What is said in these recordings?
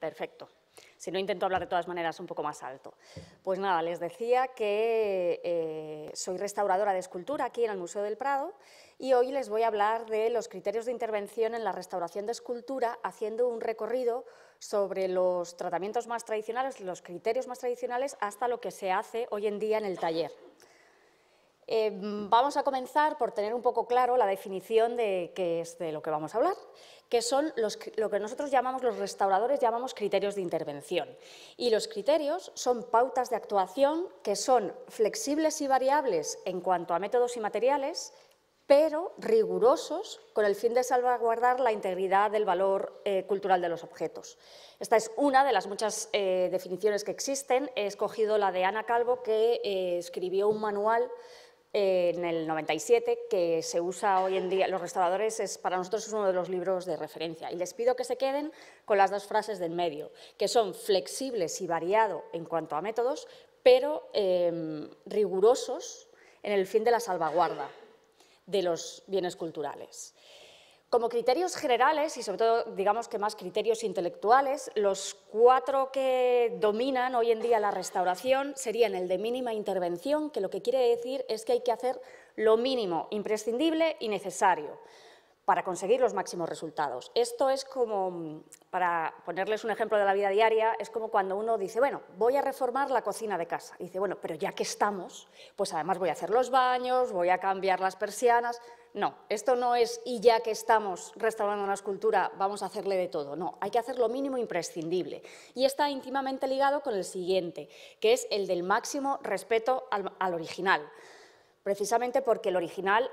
Perfecto. Si no, intento hablar de todas maneras un poco más alto. Pues nada, les decía que eh, soy restauradora de escultura aquí en el Museo del Prado y hoy les voy a hablar de los criterios de intervención en la restauración de escultura haciendo un recorrido sobre los tratamientos más tradicionales, los criterios más tradicionales hasta lo que se hace hoy en día en el taller. Em, vamos a comenzar por tener un poco claro la definición de qué es de lo que vamos a hablar que son lo que nosotros llamamos, los restauradores llamamos criterios de intervención. Y los criterios son pautas de actuación que son flexibles y variables en cuanto a métodos y materiales, pero rigurosos con el fin de salvaguardar la integridad del valor eh, cultural de los objetos. Esta es una de las muchas eh, definiciones que existen. He escogido la de Ana Calvo, que eh, escribió un manual en el 97, que se usa hoy en día, Los restauradores, es, para nosotros es uno de los libros de referencia. Y les pido que se queden con las dos frases del medio, que son flexibles y variado en cuanto a métodos, pero em, rigurosos en el fin de la salvaguarda de los bienes culturales. Como criterios generales y sobre todo, digamos que más criterios intelectuales, los cuatro que dominan hoy en día la restauración serían el de mínima intervención, que lo que quiere decir es que hay que hacer lo mínimo, imprescindible y necesario para conseguir los máximos resultados. Esto es como, para ponerles un ejemplo de la vida diaria, es como cuando uno dice, bueno, voy a reformar la cocina de casa. dice, bueno, pero ya que estamos, pues además voy a hacer los baños, voy a cambiar las persianas no, esto no es y ya que estamos restaurando una escultura vamos a hacerle de todo, no, hay que hacer lo mínimo imprescindible. Y está íntimamente ligado con el siguiente, que es el del máximo respeto al, original, precisamente porque el original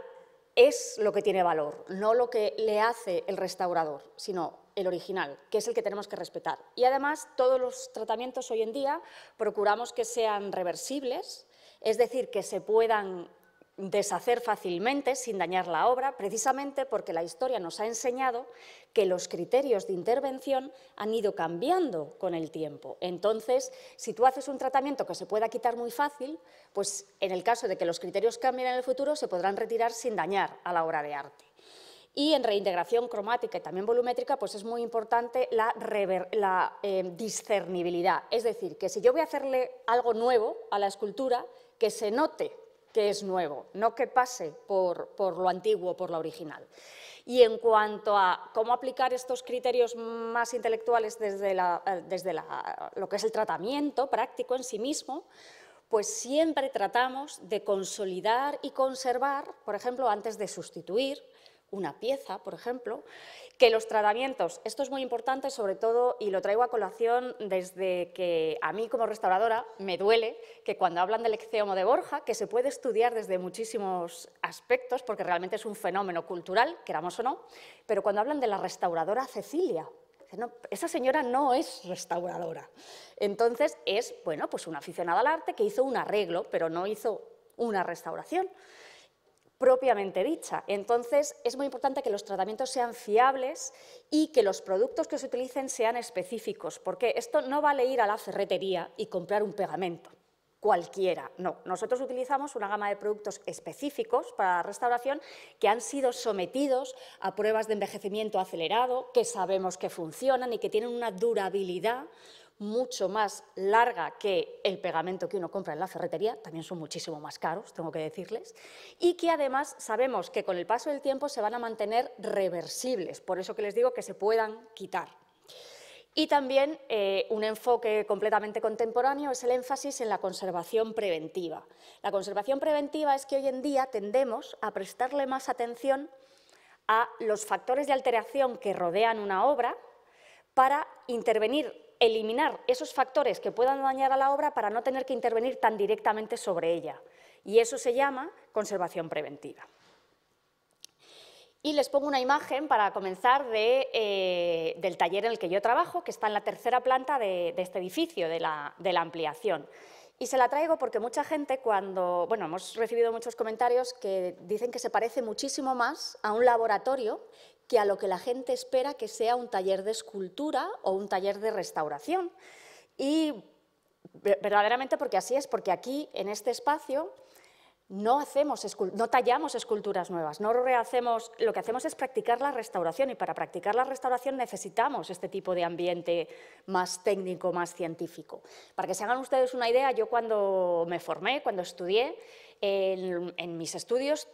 es lo que tiene valor, no lo que le hace el restaurador, sino el original, que es el que tenemos que respetar. Y además todos los tratamientos hoy en día procuramos que sean reversibles, es decir, que se puedan deshacer fácilmente sin dañar la obra, precisamente porque la historia nos ha enseñado que los criterios de intervención han ido cambiando con el tiempo. Entonces, si tú haces un tratamiento que se pueda quitar muy fácil, pues en el caso de que los criterios cambien en el futuro, se podrán retirar sin dañar a la obra de arte. Y en reintegración cromática y también volumétrica, pues es muy importante la, eh, discernibilidad. Es decir, que si yo voy a hacerle algo nuevo a la escultura, que se note que es nuevo, no que pase por, lo antiguo, por lo original. Y en cuanto a cómo aplicar estos criterios más intelectuales desde, la, eh, desde lo que es el tratamiento práctico en sí mismo, pues siempre tratamos de consolidar y conservar, por ejemplo, antes de sustituir, una pieza, por ejemplo, que los tratamientos, esto es muy importante sobre todo, y lo traigo a colación desde que a mí como restauradora me duele que cuando hablan del ecceomo de Borja, que se puede estudiar desde muchísimos aspectos, porque realmente es un fenómeno cultural, queramos o no, pero cuando hablan de la restauradora Cecilia, esa señora no es restauradora. Entonces es, bueno, pues una aficionada al arte que hizo un arreglo, pero no hizo una restauración propiamente dicha. Entonces, es muy importante que los tratamientos sean fiables y que los productos que se utilicen sean específicos, porque esto no vale ir a la ferretería y comprar un pegamento cualquiera. No, nosotros utilizamos una gama de productos específicos para la restauración que han sido sometidos a pruebas de envejecimiento acelerado, que sabemos que funcionan y que tienen una durabilidad mucho más larga que el pegamento que uno compra en la ferretería, también son muchísimo más caros, tengo que decirles, y que además sabemos que con el paso del tiempo se van a mantener reversibles, por eso que les digo que se puedan quitar. Y también eh, un enfoque completamente contemporáneo es el énfasis en la conservación preventiva. La conservación preventiva es que hoy en día tendemos a prestarle más atención a los factores de alteración que rodean una obra para intervenir eliminar esos factores que puedan dañar a la obra para no tener que intervenir tan directamente sobre ella. Y eso se llama conservación preventiva. Y les pongo una imagen para comenzar eh, del taller en el que yo trabajo, que está en la tercera planta de, este edificio, de la, de la ampliación. Y se la traigo porque mucha gente cuando, bueno, hemos recibido muchos comentarios que dicen que se parece muchísimo más a un laboratorio que a lo que la gente espera que sea un taller de escultura o un taller de restauración. Y verdaderamente porque así es, porque aquí, en este espacio, no, hacemos, no tallamos esculturas nuevas, no rehacemos, lo que hacemos es practicar la restauración y para practicar la restauración necesitamos este tipo de ambiente más técnico, más científico. Para que se hagan ustedes una idea, yo cuando me formé, cuando estudié, en, mis estudios,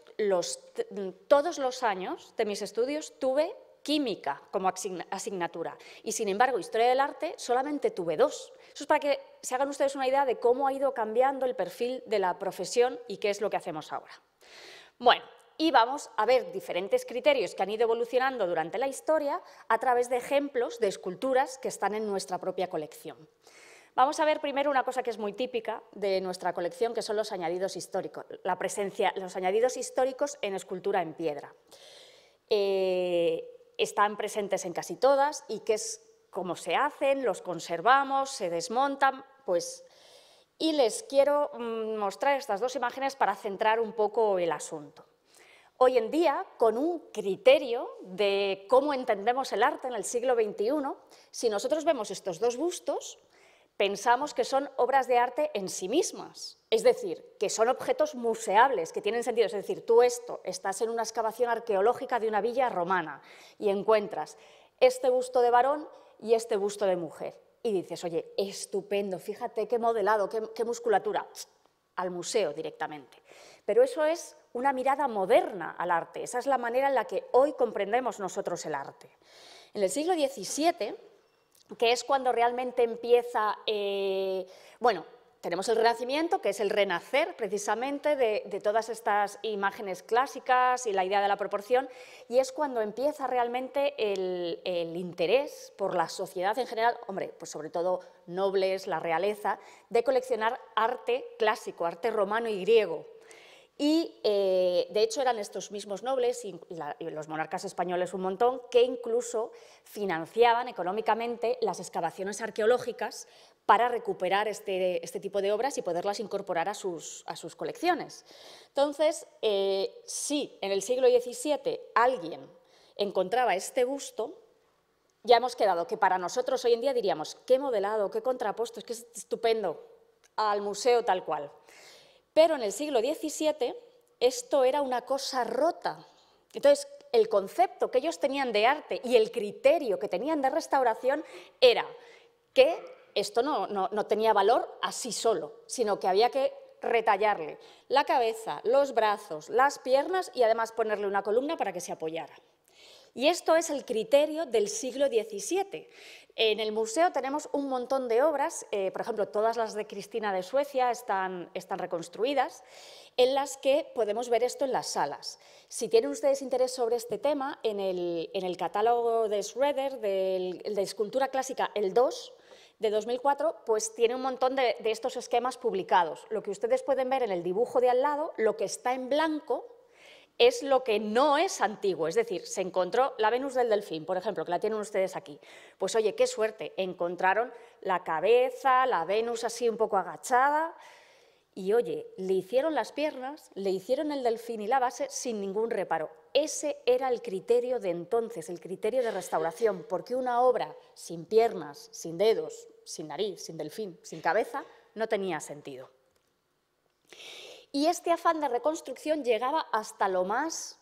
todos los años de mis estudios tuve química como asignatura y sin embargo historia del arte solamente tuve dos. Eso es para que se hagan ustedes una idea de cómo ha ido cambiando el perfil de la profesión y qué es lo que hacemos ahora. Bueno, y vamos a ver diferentes criterios que han ido evolucionando durante la historia a través de ejemplos de esculturas que están en nuestra propia colección. Vamos a ver primero una cosa que es muy típica de nuestra colección, que son los añadidos históricos, la presencia, los añadidos históricos en escultura en piedra. Eh, están presentes en casi todas y qué es cómo se hacen, los conservamos, se desmontan, pues... Y les quiero mm, mostrar estas dos imágenes para centrar un poco el asunto. Hoy en día, con un criterio de cómo entendemos el arte en el siglo XXI, si nosotros vemos estos dos bustos, pensamos que son obras de arte en sí mismas. Es decir, que son objetos museables, que tienen sentido. Es decir, tú esto, estás en una excavación arqueológica de una villa romana y encuentras este busto de varón y este busto de mujer. Y dices, oye, estupendo, fíjate qué modelado, qué, musculatura. Al museo directamente. Pero eso es una mirada moderna al arte. Esa es la manera en la que hoy comprendemos nosotros el arte. En el siglo XVII que es cuando realmente empieza, eh, bueno, tenemos el Renacimiento, que es el renacer precisamente de, todas estas imágenes clásicas y la idea de la proporción, y es cuando empieza realmente el, el, interés por la sociedad en general, hombre, pues sobre todo nobles, la realeza, de coleccionar arte clásico, arte romano y griego. Y eh, de hecho eran estos mismos nobles y, los monarcas españoles un montón que incluso financiaban económicamente las excavaciones arqueológicas para recuperar este, este tipo de obras y poderlas incorporar a sus, colecciones. Entonces, eh, si en el siglo XVII alguien encontraba este gusto, ya hemos quedado que para nosotros hoy en día diríamos, qué modelado, qué contrapuesto, es que es estupendo al museo tal cual. Pero en el siglo XVII esto era una cosa rota. Entonces, el concepto que ellos tenían de arte y el criterio que tenían de restauración era que esto no, no, tenía valor así solo, sino que había que retallarle la cabeza, los brazos, las piernas y además ponerle una columna para que se apoyara. Y esto es el criterio del siglo XVII. En el museo tenemos un montón de obras, eh, por ejemplo, todas las de Cristina de Suecia están, están reconstruidas, en las que podemos ver esto en las salas. Si tienen ustedes interés sobre este tema, en el, catálogo de Schroeder, de escultura clásica, el 2, de 2004, pues tiene un montón de, estos esquemas publicados. Lo que ustedes pueden ver en el dibujo de al lado, lo que está en blanco es lo que no es antiguo, es decir, se encontró la Venus del Delfín, por ejemplo, que la tienen ustedes aquí. Pues oye, qué suerte, encontraron la cabeza, la Venus así un poco agachada, y oye, le hicieron las piernas, le hicieron el delfín y la base sin ningún reparo. Ese era el criterio de entonces, el criterio de restauración, porque una obra sin piernas, sin dedos, sin nariz, sin delfín, sin cabeza, no tenía sentido. Y este afán de reconstrucción llegaba hasta lo más,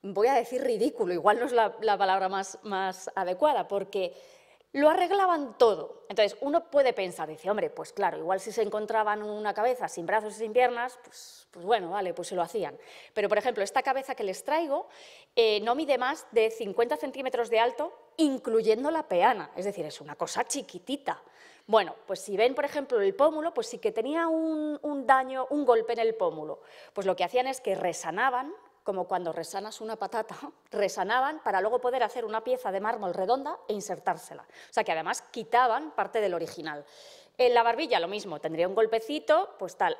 voy a decir ridículo, igual no es la, palabra más, adecuada, porque lo arreglaban todo. Entonces, uno puede pensar, dice, hombre, pues claro, igual si se encontraban una cabeza sin brazos y sin piernas, pues, pues bueno, vale, pues se lo hacían. Pero, por ejemplo, esta cabeza que les traigo eh, no mide más de 50 centímetros de alto, incluyendo la peana, es decir, es una cosa chiquitita. Bueno, pues si ven, por ejemplo, el pómulo, pues sí que tenía un, daño, un golpe en el pómulo, pues lo que hacían es que resanaban, como cuando resanas una patata, resanaban para luego poder hacer una pieza de mármol redonda e insertársela. O sea que además quitaban parte del original. En la barbilla lo mismo, tendría un golpecito, pues tal,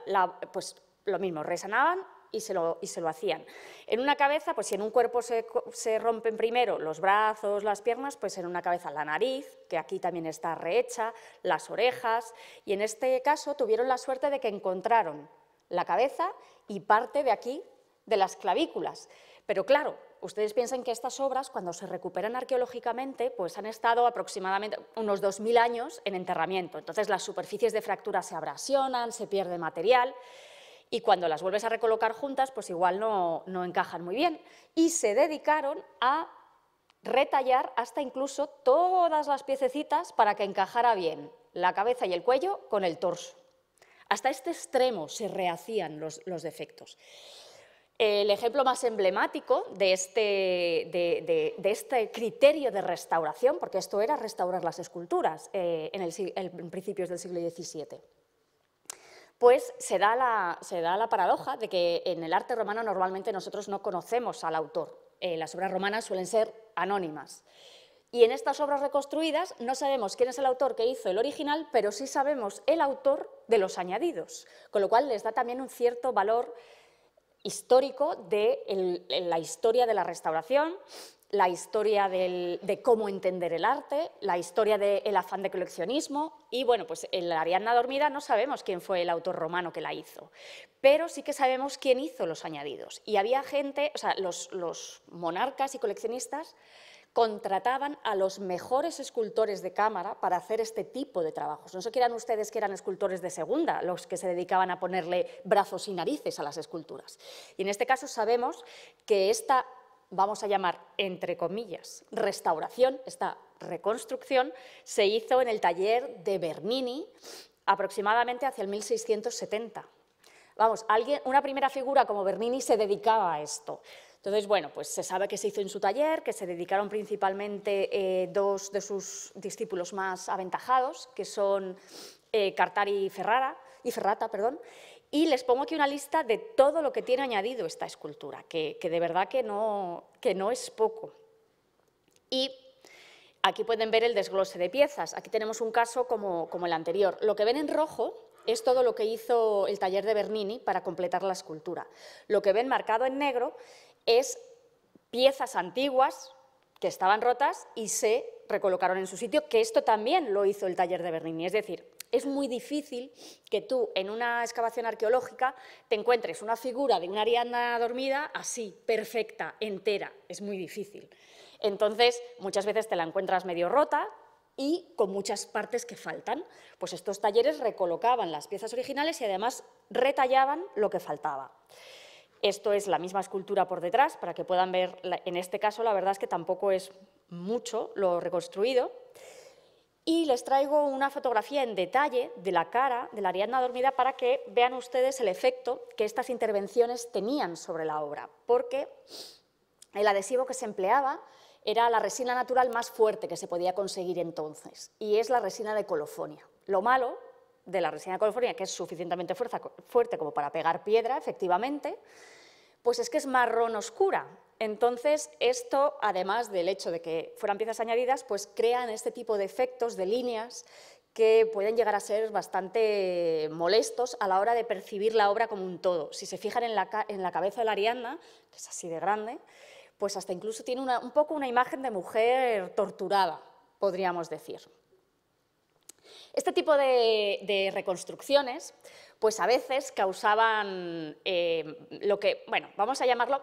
pues lo mismo, resanaban y se lo, hacían. En una cabeza, pues si en un cuerpo se, se rompen primero los brazos, las piernas, pues en una cabeza la nariz, que aquí también está rehecha, las orejas, y en este caso tuvieron la suerte de que encontraron la cabeza y parte de aquí de las clavículas. Pero claro, ustedes piensan que estas obras, cuando se recuperan arqueológicamente, pues han estado aproximadamente unos 2.000 años en enterramiento. Entonces las superficies de fractura se abrasionan, se pierde material y cuando las vuelves a recolocar juntas, pues igual no, encajan muy bien. Y se dedicaron a retallar hasta incluso todas las piececitas para que encajara bien la cabeza y el cuello con el torso. Hasta este extremo se rehacían los, defectos. El ejemplo más emblemático este, de este, criterio de restauración, porque esto era restaurar las esculturas eh, en, el, en principios del siglo XVII pues se da, la, se da la paradoja de que en el arte romano normalmente nosotros no conocemos al autor. Eh, las obras romanas suelen ser anónimas. Y en estas obras reconstruidas no sabemos quién es el autor que hizo el original, pero sí sabemos el autor de los añadidos, con lo cual les da también un cierto valor histórico de la historia de la restauración la historia de cómo entender el arte, la historia del afán de coleccionismo y, bueno, pues en la Ariadna dormida no sabemos quién fue el autor romano que la hizo, pero sí que sabemos quién hizo los añadidos. Y había gente, o sea, los, monarcas y coleccionistas contrataban a los mejores escultores de cámara para hacer este tipo de trabajos. No sé qué eran ustedes que eran escultores de segunda, los que se dedicaban a ponerle brazos y narices a las esculturas. Y en este caso sabemos que esta vamos a llamar entre comillas, restauración, esta reconstrucción, se hizo en el taller de Bernini aproximadamente hacia el 1670. Vamos, alguien, una primera figura como Bernini se dedicaba a esto. Entonces, bueno, pues se sabe que se hizo en su taller, que se dedicaron principalmente eh, dos de sus discípulos más aventajados, que son eh, Cartari y Ferrara, y Ferrata, perdón, y les pongo aquí una lista de todo lo que tiene añadido esta escultura, que, de verdad que no, que no es poco. Y aquí pueden ver el desglose de piezas. Aquí tenemos un caso como, como, el anterior. Lo que ven en rojo es todo lo que hizo el taller de Bernini para completar la escultura. Lo que ven marcado en negro es piezas antiguas que estaban rotas y se recolocaron en su sitio, que esto también lo hizo el taller de Bernini. Es decir, es muy difícil que tú en una excavación arqueológica te encuentres una figura de una Ariadna dormida así, perfecta, entera. Es muy difícil. Entonces, muchas veces te la encuentras medio rota, y con muchas partes que faltan. Pues estos talleres recolocaban las piezas originales y además retallaban lo que faltaba. Esto es la misma escultura por detrás, para que puedan ver, en este caso la verdad es que tampoco es mucho lo reconstruido y les traigo una fotografía en detalle de la cara de la Ariadna dormida para que vean ustedes el efecto que estas intervenciones tenían sobre la obra, porque el adhesivo que se empleaba era la resina natural más fuerte que se podía conseguir entonces, y es la resina de colofonia. Lo malo de la resina de colofonia, que es suficientemente fuerte como para pegar piedra, efectivamente, pues es que es marrón oscura, entonces, esto, además del hecho de que fueran piezas añadidas, pues crean este tipo de efectos de líneas que pueden llegar a ser bastante molestos a la hora de percibir la obra como un todo. Si se fijan en la, cabeza de la que es así de grande, pues hasta incluso tiene un poco una imagen de mujer torturada, podríamos decir. Este tipo de, reconstrucciones, pues a veces causaban eh, lo que, bueno, vamos a llamarlo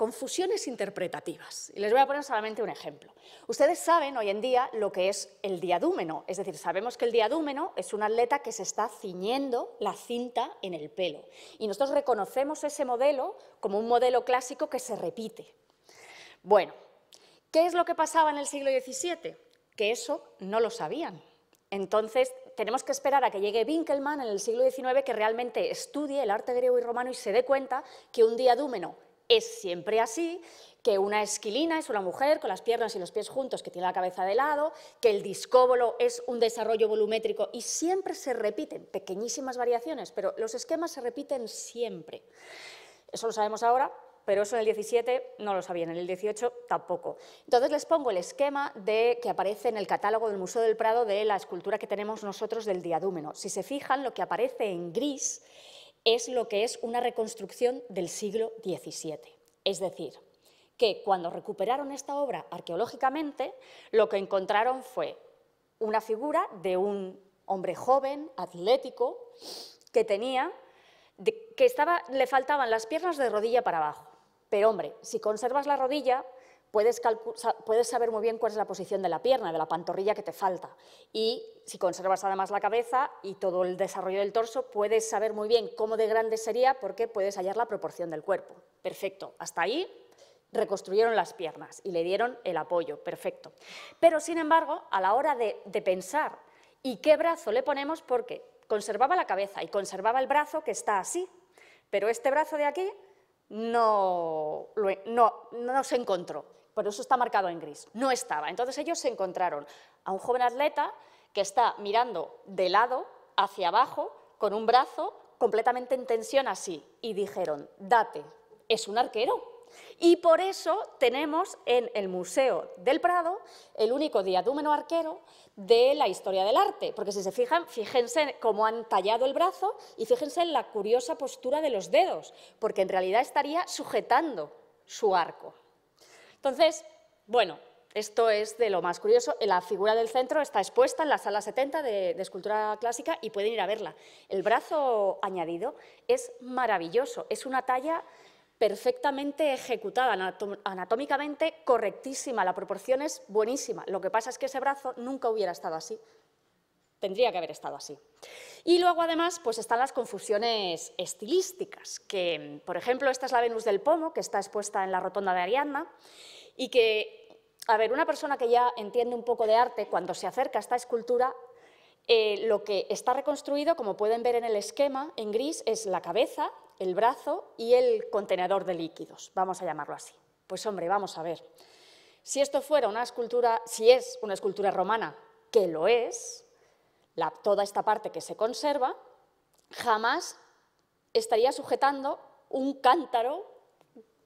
confusiones interpretativas. Y les voy a poner solamente un ejemplo. Ustedes saben hoy en día lo que es el diadúmeno, es decir, sabemos que el diadúmeno es un atleta que se está ciñendo la cinta en el pelo. Y nosotros reconocemos ese modelo como un modelo clásico que se repite. Bueno, ¿qué es lo que pasaba en el siglo XVII? Que eso no lo sabían. Entonces, tenemos que esperar a que llegue Winkelmann en el siglo XIX que realmente estudie el arte griego y romano y se dé cuenta que un diadúmeno es siempre así, que una esquilina es una mujer con las piernas y los pies juntos que tiene la cabeza de lado, que el discóbolo es un desarrollo volumétrico y siempre se repiten, pequeñísimas variaciones, pero los esquemas se repiten siempre. Eso lo sabemos ahora, pero eso en el 17 no lo sabían, en el 18 tampoco. Entonces les pongo el esquema de, que aparece en el catálogo del Museo del Prado de la escultura que tenemos nosotros del diadúmeno. Si se fijan, lo que aparece en gris es lo que es una reconstrucción del siglo XVII. Es decir, que cuando recuperaron esta obra arqueológicamente, lo que encontraron fue una figura de un hombre joven, atlético, que tenía, que estaba, le faltaban las piernas de rodilla para abajo. Pero hombre, si conservas la rodilla, puedes, saber muy bien cuál es la posición de la pierna, de la pantorrilla que te falta. Y si conservas además la cabeza y todo el desarrollo del torso, puedes saber muy bien cómo de grande sería porque puedes hallar la proporción del cuerpo. Perfecto, hasta ahí reconstruyeron las piernas y le dieron el apoyo, perfecto. Pero sin embargo, a la hora de, pensar y qué brazo le ponemos, porque conservaba la cabeza y conservaba el brazo que está así, pero este brazo de aquí no se encontró. Por eso está marcado en gris, no estaba. Entonces ellos se encontraron a un joven atleta que está mirando de lado hacia abajo con un brazo completamente en tensión así y dijeron, date, es un arquero. Y por eso tenemos en el Museo del Prado el único diadúmeno arquero de la historia del arte, porque si se fijan, fíjense cómo han tallado el brazo y fíjense en la curiosa postura de los dedos, porque en realidad estaría sujetando su arco. Entonces, bueno, esto es de lo más curioso. La figura del centro está expuesta en la sala 70 de, de, escultura clásica y pueden ir a verla. El brazo añadido es maravilloso, es una talla perfectamente ejecutada, anatómicamente correctísima, la proporción es buenísima. Lo que pasa es que ese brazo nunca hubiera estado así, tendría que haber estado así. Y luego, además, pues están las confusiones estilísticas, que, por ejemplo, esta es la Venus del Pomo, que está expuesta en la Rotonda de Ariadna, y que, a ver, una persona que ya entiende un poco de arte, cuando se acerca a esta escultura, eh, lo que está reconstruido, como pueden ver en el esquema, en gris, es la cabeza, el brazo y el contenedor de líquidos, vamos a llamarlo así. Pues hombre, vamos a ver. Si esto fuera una escultura, si es una escultura romana, que lo es, toda esta parte que se conserva, jamás estaría sujetando un cántaro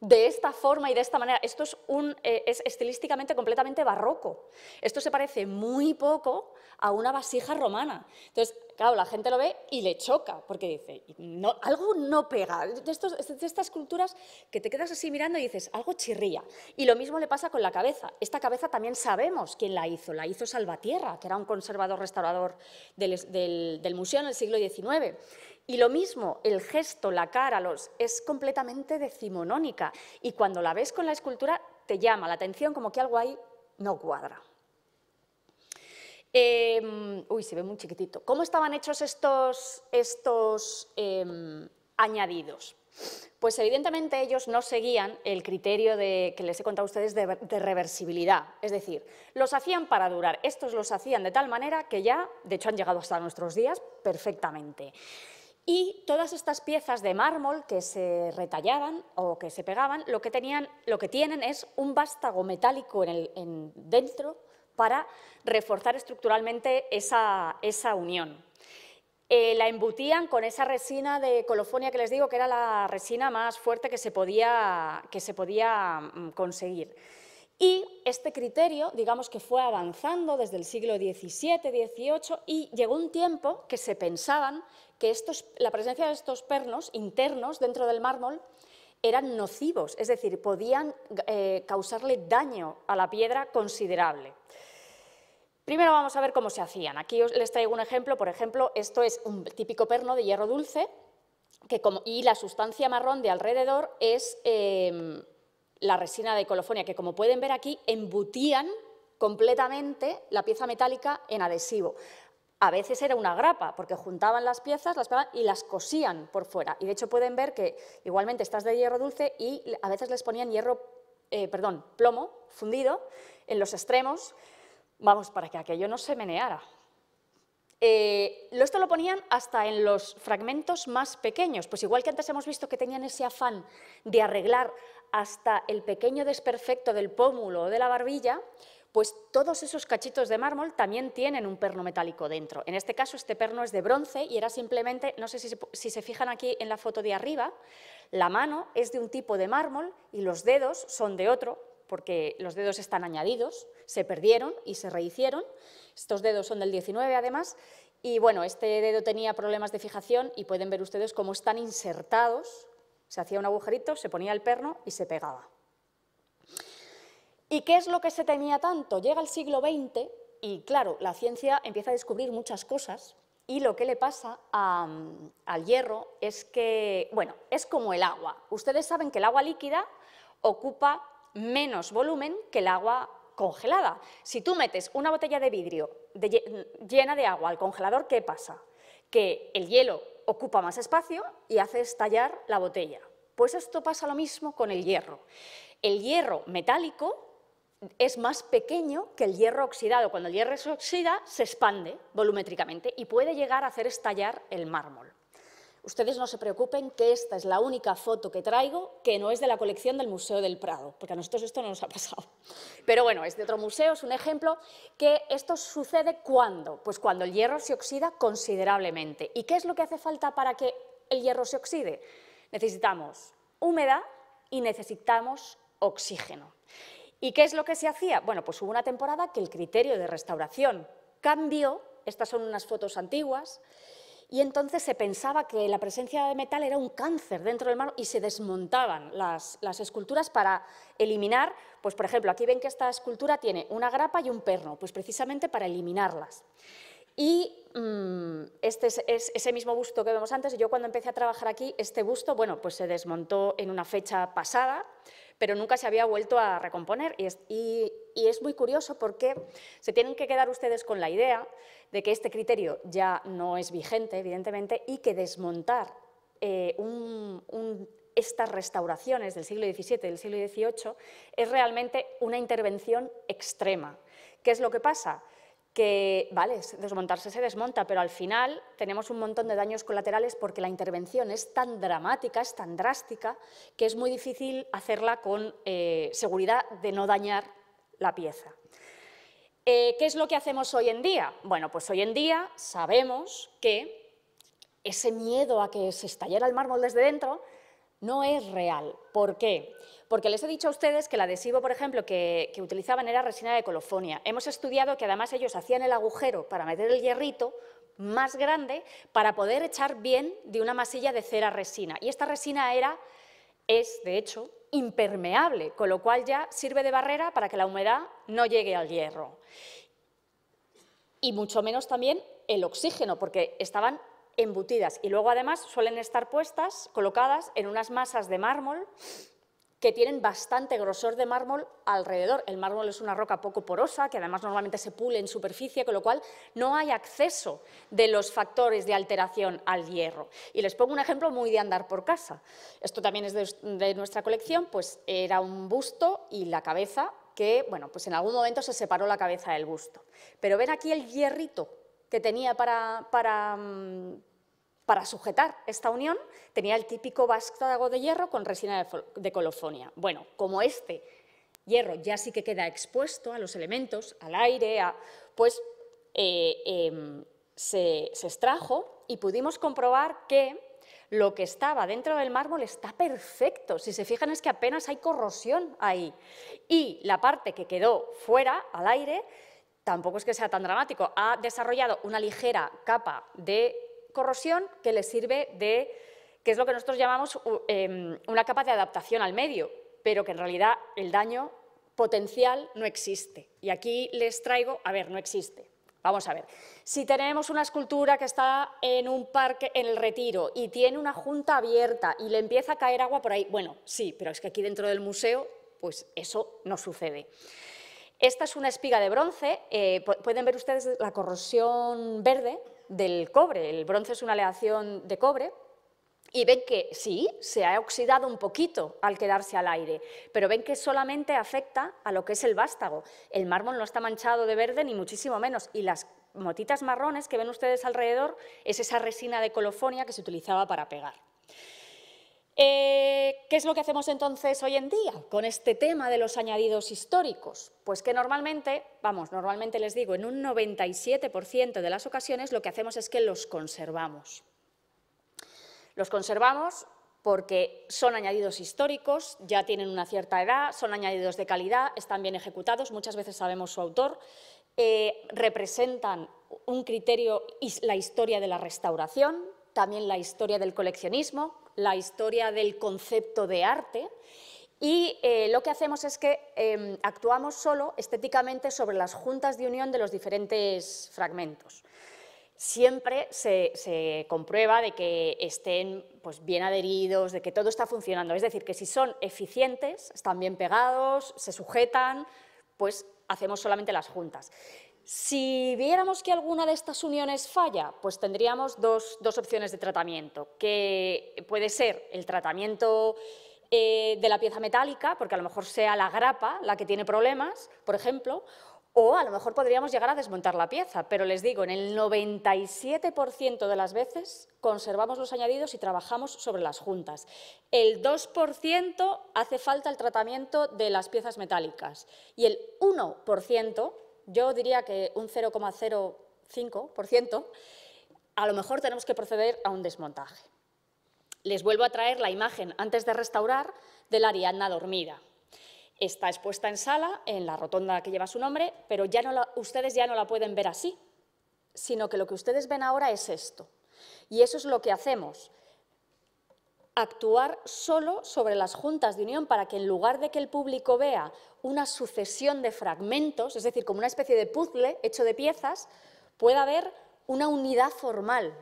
de esta forma y de esta manera. Esto es, un, eh, estilísticamente completamente barroco. Esto se parece muy poco a una vasija romana. Entonces, claro, la gente lo ve y le choca, porque dice, algo no pega. De, estas culturas que te quedas así mirando y dices, algo chirría. Y lo mismo le pasa con la cabeza. Esta cabeza también sabemos quién la hizo. La hizo Salvatierra, que era un conservador restaurador del museo en el siglo XIX. Y lo mismo, el gesto, la cara, los, es completamente decimonónica. Y cuando la ves con la escultura, te llama la atención como que algo ahí no cuadra. Em, uy, se ve muy chiquitito. ¿Cómo estaban hechos estos, estos em, añadidos? Pues evidentemente ellos no seguían el criterio de, que les he contado a ustedes de, reversibilidad. Es decir, los hacían para durar. Estos los hacían de tal manera que ya, de hecho, han llegado hasta nuestros días perfectamente. Y todas estas piezas de mármol que se retallaban o que se pegaban, lo que, tienen es un vástago metálico en el, en, dentro para reforzar estructuralmente esa, unión. Eh, la embutían con esa resina de colofonia que les digo, que era la resina más fuerte que se podía mm, conseguir. Y este criterio, digamos que fue avanzando desde el siglo XVII, XVIII y llegó un tiempo que se pensaban que la presencia de estos pernos internos dentro del mármol eran nocivos, es decir, podían eh, causarle daño a la piedra considerable. Primero vamos a ver cómo se hacían. Aquí les traigo un ejemplo, por ejemplo, esto es un típico perno de hierro dulce y la sustancia marrón de alrededor es... Em, la resina de colofonia, que como pueden ver aquí, embutían completamente la pieza metálica en adhesivo. A veces era una grapa, porque juntaban las piezas las y las cosían por fuera. Y de hecho pueden ver que igualmente estas de hierro dulce y a veces les ponían hierro, eh, perdón, plomo fundido en los extremos, vamos, para que aquello no se meneara. Eh, esto lo ponían hasta en los fragmentos más pequeños, pues igual que antes hemos visto que tenían ese afán de arreglar hasta el pequeño desperfecto del pómulo o de la barbilla, pues todos esos cachitos de mármol también tienen un perno metálico dentro. En este caso, este perno es de bronce y era simplemente, no sé si se, fijan aquí en la foto de arriba, la mano es de un tipo de mármol y los dedos son de otro, porque los dedos están añadidos, se perdieron y se rehicieron. Estos dedos son del 19 además. Y bueno, este dedo tenía problemas de fijación y pueden ver ustedes cómo están insertados se hacía un agujerito, se ponía el perno y se pegaba. ¿Y qué es lo que se temía tanto? Llega el siglo XX y, claro, la ciencia empieza a descubrir muchas cosas y lo que le pasa al hierro es que, bueno, es como el agua. Ustedes saben que el agua líquida ocupa menos volumen que el agua congelada. Si tú metes una botella de vidrio llena de agua al congelador, ¿qué pasa? Que el hielo ocupa más espacio y hace estallar la botella. Pues esto pasa lo mismo con el hierro. El hierro metálico es más pequeño que el hierro oxidado. Cuando el hierro se oxida, se expande volumétricamente y puede llegar a hacer estallar el mármol. Ustedes no se preocupen que esta es la única foto que traigo que no es de la colección del Museo del Prado, porque a nosotros esto no nos ha pasado. Pero bueno, es de otro museo, es un ejemplo que esto sucede cuando, pues cuando el hierro se oxida considerablemente. ¿Y qué es lo que hace falta para que el hierro se oxide? Necesitamos humedad y necesitamos oxígeno. ¿Y qué es lo que se hacía? Bueno, pues hubo una temporada que el criterio de restauración cambió, estas son unas fotos antiguas, y entonces se pensaba que la presencia de metal era un cáncer dentro del mar y se desmontaban las, esculturas para eliminar, pues por ejemplo, aquí ven que esta escultura tiene una grapa y un perno, pues precisamente para eliminarlas. Y mm, este es, ese mismo busto que vemos antes, yo cuando empecé a trabajar aquí, este busto, bueno, pues se desmontó en una fecha pasada, pero nunca se había vuelto a recomponer y y es muy curioso porque se tienen que quedar ustedes con la idea de que este criterio ya no es vigente, evidentemente, y que desmontar eh, estas restauraciones del siglo XVII y del siglo XVIII es realmente una intervención extrema. ¿Qué es lo que pasa? que, vale, desmontarse se desmonta, pero al final tenemos un montón de daños colaterales porque la intervención es tan dramática, es tan drástica, que es muy difícil hacerla con eh, seguridad de no dañar la pieza. Eh, ¿Qué es lo que hacemos hoy en día? Bueno, pues hoy en día sabemos que ese miedo a que se estallara el mármol desde dentro no es real. ¿Por qué? Porque les he dicho a ustedes que el adhesivo, por ejemplo, que, que, utilizaban era resina de colofonia. Hemos estudiado que además ellos hacían el agujero para meter el hierrito más grande para poder echar bien de una masilla de cera resina. Y esta resina era, es, de hecho, impermeable, con lo cual ya sirve de barrera para que la humedad no llegue al hierro. Y mucho menos también el oxígeno, porque estaban embutidas y luego además suelen estar puestas, colocadas en unas masas de mármol que tienen bastante grosor de mármol alrededor. El mármol es una roca poco porosa, que además normalmente se pule en superficie, con lo cual no hay acceso de los factores de alteración al hierro. Y les pongo un ejemplo muy de andar por casa. Esto también es de, nuestra colección, pues era un busto y la cabeza que, bueno, pues en algún momento se separó la cabeza del busto. Pero ven aquí el hierrito que tenía para, para, mm, para sujetar esta unión tenía el típico vástago de hierro con resina de colofonia. Bueno, como este hierro ya sí que queda expuesto a los elementos, al aire, pues eh, em, se, se extrajo y pudimos comprobar que lo que estaba dentro del mármol está perfecto. Si se fijan es que apenas hay corrosión ahí. Y la parte que quedó fuera, al aire, tampoco es que sea tan dramático. Ha desarrollado una ligera capa de corrosión que le sirve de, que es lo que nosotros llamamos em, una capa de adaptación al medio, pero que en realidad el daño potencial no existe. Y aquí les traigo, a ver, no existe. Vamos a ver, si tenemos una escultura que está en un parque, en el retiro, y tiene una junta abierta y le empieza a caer agua por ahí, bueno, sí, pero es que aquí dentro del museo, pues eso no sucede. Esta es una espiga de bronce, eh, pueden ver ustedes la corrosión verde, del cobre. El bronce es una aleación de cobre y ven que sí, se ha oxidado un poquito al quedarse al aire, pero ven que solamente afecta a lo que es el vástago. El mármol no está manchado de verde ni muchísimo menos y las motitas marrones que ven ustedes alrededor es esa resina de colofonia que se utilizaba para pegar. Eh, ¿Qué es lo que hacemos entonces hoy en día con este tema de los añadidos históricos? Pues que normalmente, vamos, normalmente les digo, en un 97% de las ocasiones lo que hacemos es que los conservamos. Los conservamos porque son añadidos históricos, ya tienen una cierta edad, son añadidos de calidad, están bien ejecutados, muchas veces sabemos su autor, eh, representan un criterio, y la historia de la restauración, también la historia del coleccionismo, la historia del concepto de arte y eh, lo que hacemos es que em, actuamos solo estéticamente sobre las juntas de unión de los diferentes fragmentos. Siempre se, comprueba de que estén pues, bien adheridos, de que todo está funcionando. Es decir, que si son eficientes, están bien pegados, se sujetan, pues hacemos solamente las juntas. Si viéramos que alguna de estas uniones falla, pues tendríamos dos, opciones de tratamiento, que puede ser el tratamiento eh, de la pieza metálica, porque a lo mejor sea la grapa la que tiene problemas, por ejemplo, o a lo mejor podríamos llegar a desmontar la pieza, pero les digo, en el 97% de las veces conservamos los añadidos y trabajamos sobre las juntas. El 2% hace falta el tratamiento de las piezas metálicas y el 1% yo diría que un 0,05%, a lo mejor tenemos que proceder a un desmontaje. Les vuelvo a traer la imagen antes de restaurar de la Ariadna dormida. Está expuesta en sala, en la rotonda que lleva su nombre, pero ya no ustedes ya no la pueden ver así, sino que lo que ustedes ven ahora es esto. Y eso es lo que hacemos actuar solo sobre las juntas de unión para que en lugar de que el público vea una sucesión de fragmentos, es decir, como una especie de puzzle hecho de piezas, pueda haber una unidad formal,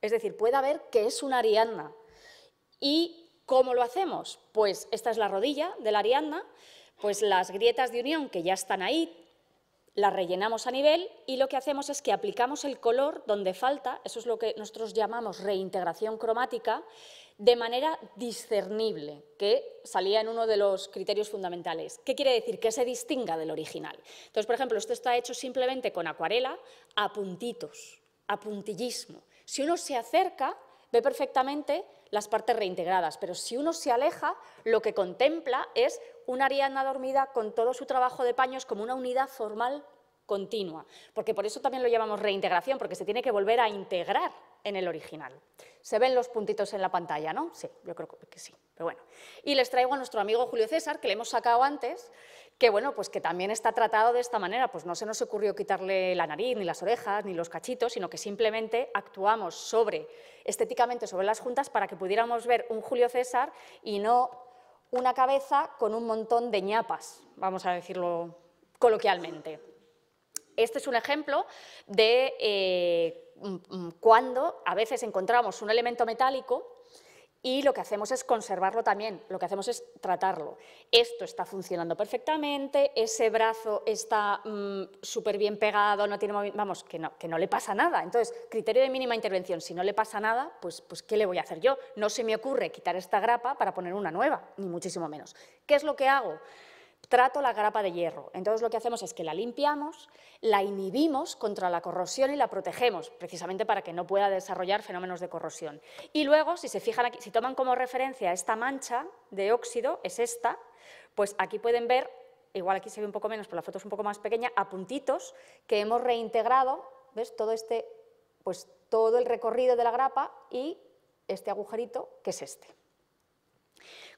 es decir, pueda ver que es una arianda. ¿Y cómo lo hacemos? Pues esta es la rodilla de la arianda, pues las grietas de unión que ya están ahí, las rellenamos a nivel y lo que hacemos es que aplicamos el color donde falta, eso es lo que nosotros llamamos reintegración cromática, de manera discernible, que salía en uno de los criterios fundamentales. ¿Qué quiere decir? Que se distinga del original. Entonces, por ejemplo, esto está hecho simplemente con acuarela a puntitos, a puntillismo. Si uno se acerca, ve perfectamente las partes reintegradas, pero si uno se aleja, lo que contempla es una Ariadna dormida con todo su trabajo de paños como una unidad formal continua, porque por eso también lo llamamos reintegración, porque se tiene que volver a integrar en el original. ¿Se ven los puntitos en la pantalla, no? Sí, yo creo que sí, pero bueno. Y les traigo a nuestro amigo Julio César, que le hemos sacado antes, que bueno, pues que también está tratado de esta manera, pues no se nos ocurrió quitarle la nariz, ni las orejas, ni los cachitos, sino que simplemente actuamos sobre, estéticamente sobre las juntas para que pudiéramos ver un Julio César y no una cabeza con un montón de ñapas, vamos a decirlo coloquialmente. Este es un ejemplo de... Eh, cuando a veces encontramos un elemento metálico y lo que hacemos es conservarlo también, lo que hacemos es tratarlo. Esto está funcionando perfectamente, ese brazo está mm, súper bien pegado, no tiene vamos, que no, que no le pasa nada. Entonces, criterio de mínima intervención, si no le pasa nada, pues, pues ¿qué le voy a hacer yo? No se me ocurre quitar esta grapa para poner una nueva, ni muchísimo menos. ¿Qué es lo que hago? trato la grapa de hierro. Entonces lo que hacemos es que la limpiamos, la inhibimos contra la corrosión y la protegemos, precisamente para que no pueda desarrollar fenómenos de corrosión. Y luego, si se fijan aquí, si toman como referencia esta mancha de óxido, es esta, pues aquí pueden ver, igual aquí se ve un poco menos, pero la foto es un poco más pequeña, a puntitos que hemos reintegrado, ¿ves? Todo este, pues todo el recorrido de la grapa y este agujerito que es este.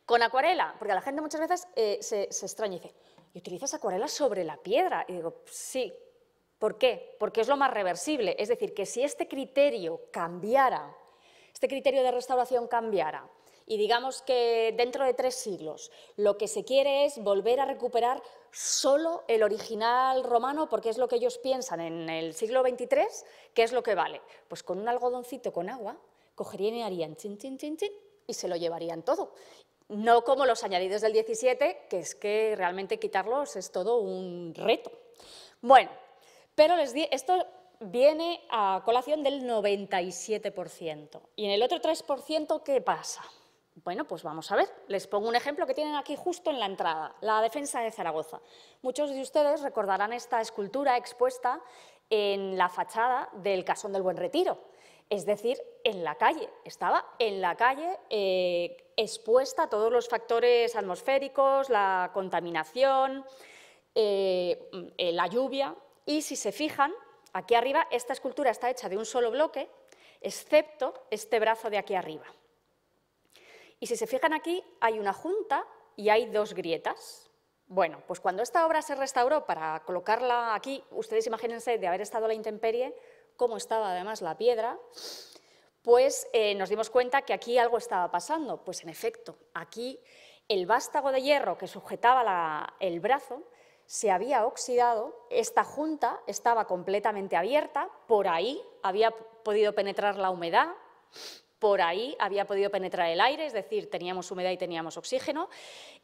Con acuarela, porque a la gente muchas veces eh, se, extraña y dice, ¿y utilizas acuarela sobre la piedra? Y digo, sí. ¿Por qué? Porque es lo más reversible. Es decir, que si este criterio cambiara, este criterio de restauración cambiara, y digamos que dentro de tres siglos lo que se quiere es volver a recuperar solo el original romano porque es lo que ellos piensan en el siglo XXIII, ¿qué es lo que vale. Pues con un algodoncito con agua cogerían y harían chin, chin, chin, chin y se lo llevarían todo. No como los añadidos del 17, que es que realmente quitarlos es todo un reto. Bueno, pero les di, esto viene a colación del 97%. ¿Y en el otro 3% qué pasa? Bueno, pues vamos a ver. Les pongo un ejemplo que tienen aquí justo en la entrada, la defensa de Zaragoza. Muchos de ustedes recordarán esta escultura expuesta en la fachada del Casón del Buen Retiro, es decir, en la calle. Estaba en la calle eh, expuesta a todos los factores atmosféricos, la contaminación, eh, la lluvia. Y si se fijan, aquí arriba esta escultura está hecha de un solo bloque, excepto este brazo de aquí arriba. Y si se fijan aquí, hay una junta y hay dos grietas. Bueno, pues cuando esta obra se restauró para colocarla aquí, ustedes imagínense de haber estado la intemperie, cómo estaba además la piedra, pues eh, nos dimos cuenta que aquí algo estaba pasando. Pues en efecto, aquí el vástago de hierro que sujetaba el brazo se había oxidado, esta junta estaba completamente abierta, por ahí había podido penetrar la humedad, por ahí había podido penetrar el aire, es decir, teníamos humedad y teníamos oxígeno,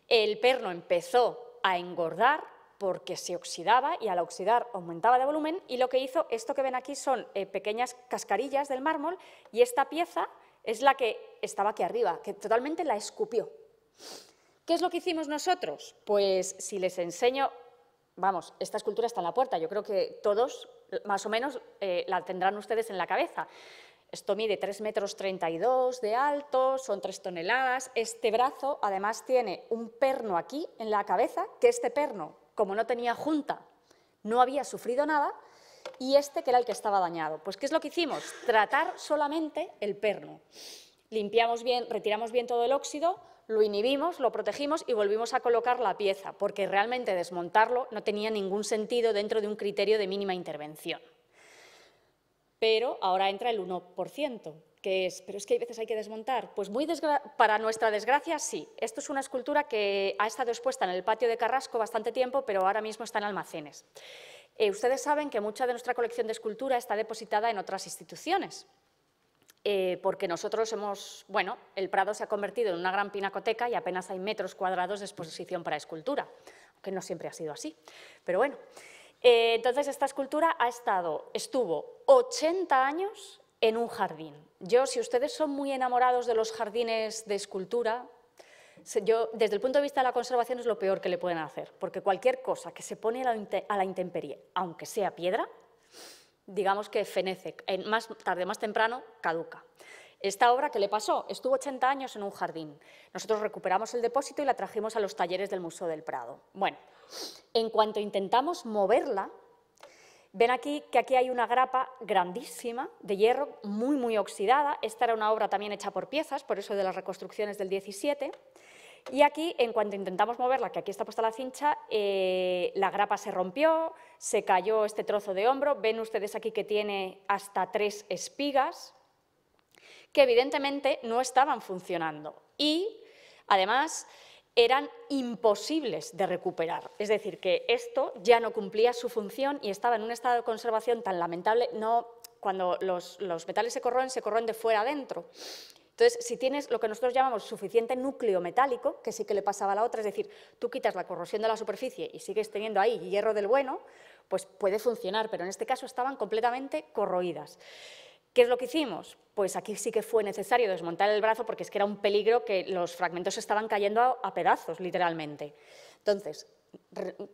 el perno empezó a engordar, porque se oxidaba y al oxidar aumentaba de volumen y lo que hizo, esto que ven aquí son eh, pequeñas cascarillas del mármol y esta pieza es la que estaba aquí arriba, que totalmente la escupió. ¿Qué es lo que hicimos nosotros? Pues si les enseño, vamos, esta escultura está en la puerta, yo creo que todos más o menos eh, la tendrán ustedes en la cabeza. Esto mide 3 metros 32 de alto, son 3 toneladas. Este brazo además tiene un perno aquí en la cabeza, que este perno como no tenía junta, no había sufrido nada, y este que era el que estaba dañado. Pues ¿qué es lo que hicimos? Tratar solamente el perno. Limpiamos bien, retiramos bien todo el óxido, lo inhibimos, lo protegimos y volvimos a colocar la pieza, porque realmente desmontarlo no tenía ningún sentido dentro de un criterio de mínima intervención. Pero ahora entra el 1% pero es que hay veces hay que desmontar. Pues muy para nuestra desgracia, sí. Esto es una escultura que ha estado expuesta en el patio de Carrasco bastante tiempo, pero ahora mismo está en almacenes. Eh, ustedes saben que mucha de nuestra colección de escultura está depositada en otras instituciones, eh, porque nosotros hemos, bueno, el Prado se ha convertido en una gran pinacoteca y apenas hay metros cuadrados de exposición para escultura, Aunque no siempre ha sido así, pero bueno. Eh, entonces, esta escultura ha estado, estuvo 80 años en un jardín. Yo, si ustedes son muy enamorados de los jardines de escultura, yo, desde el punto de vista de la conservación es lo peor que le pueden hacer, porque cualquier cosa que se pone a la intemperie, aunque sea piedra, digamos que fenece, en más tarde, más temprano, caduca. Esta obra que le pasó, estuvo 80 años en un jardín. Nosotros recuperamos el depósito y la trajimos a los talleres del Museo del Prado. Bueno, en cuanto intentamos moverla, Ven aquí que aquí hay una grapa grandísima de hierro, muy, muy oxidada. Esta era una obra también hecha por piezas, por eso de las reconstrucciones del 17. Y aquí, en cuanto intentamos moverla, que aquí está puesta la cincha, eh, la grapa se rompió, se cayó este trozo de hombro. Ven ustedes aquí que tiene hasta tres espigas, que evidentemente no estaban funcionando. Y, además, eran imposibles de recuperar. Es decir, que esto ya no cumplía su función y estaba en un estado de conservación tan lamentable. No, cuando los, los metales se corroen, se corroen de fuera adentro. Entonces, si tienes lo que nosotros llamamos suficiente núcleo metálico, que sí que le pasaba a la otra, es decir, tú quitas la corrosión de la superficie y sigues teniendo ahí hierro del bueno, pues puede funcionar, pero en este caso estaban completamente corroídas. ¿Qué es lo que hicimos? Pues aquí sí que fue necesario desmontar el brazo porque es que era un peligro que los fragmentos estaban cayendo a, pedazos, literalmente. Entonces,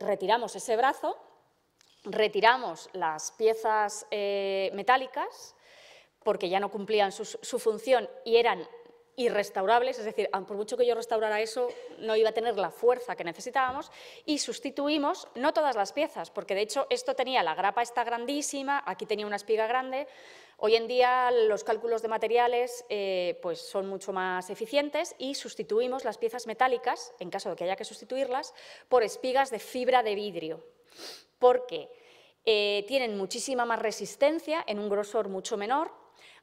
retiramos ese brazo, retiramos las piezas eh, metálicas porque ya no cumplían su, su función y eran irrestaurables, es decir, por mucho que yo restaurara eso, no iba a tener la fuerza que necesitábamos, y sustituimos no todas las piezas, porque de hecho esto tenía la grapa está grandísima, aquí tenía una espiga grande, Hoy en día los cálculos de materiales eh, pues son mucho más eficientes y sustituimos las piezas metálicas, en caso de que haya que sustituirlas, por espigas de fibra de vidrio, porque eh, tienen muchísima más resistencia en un grosor mucho menor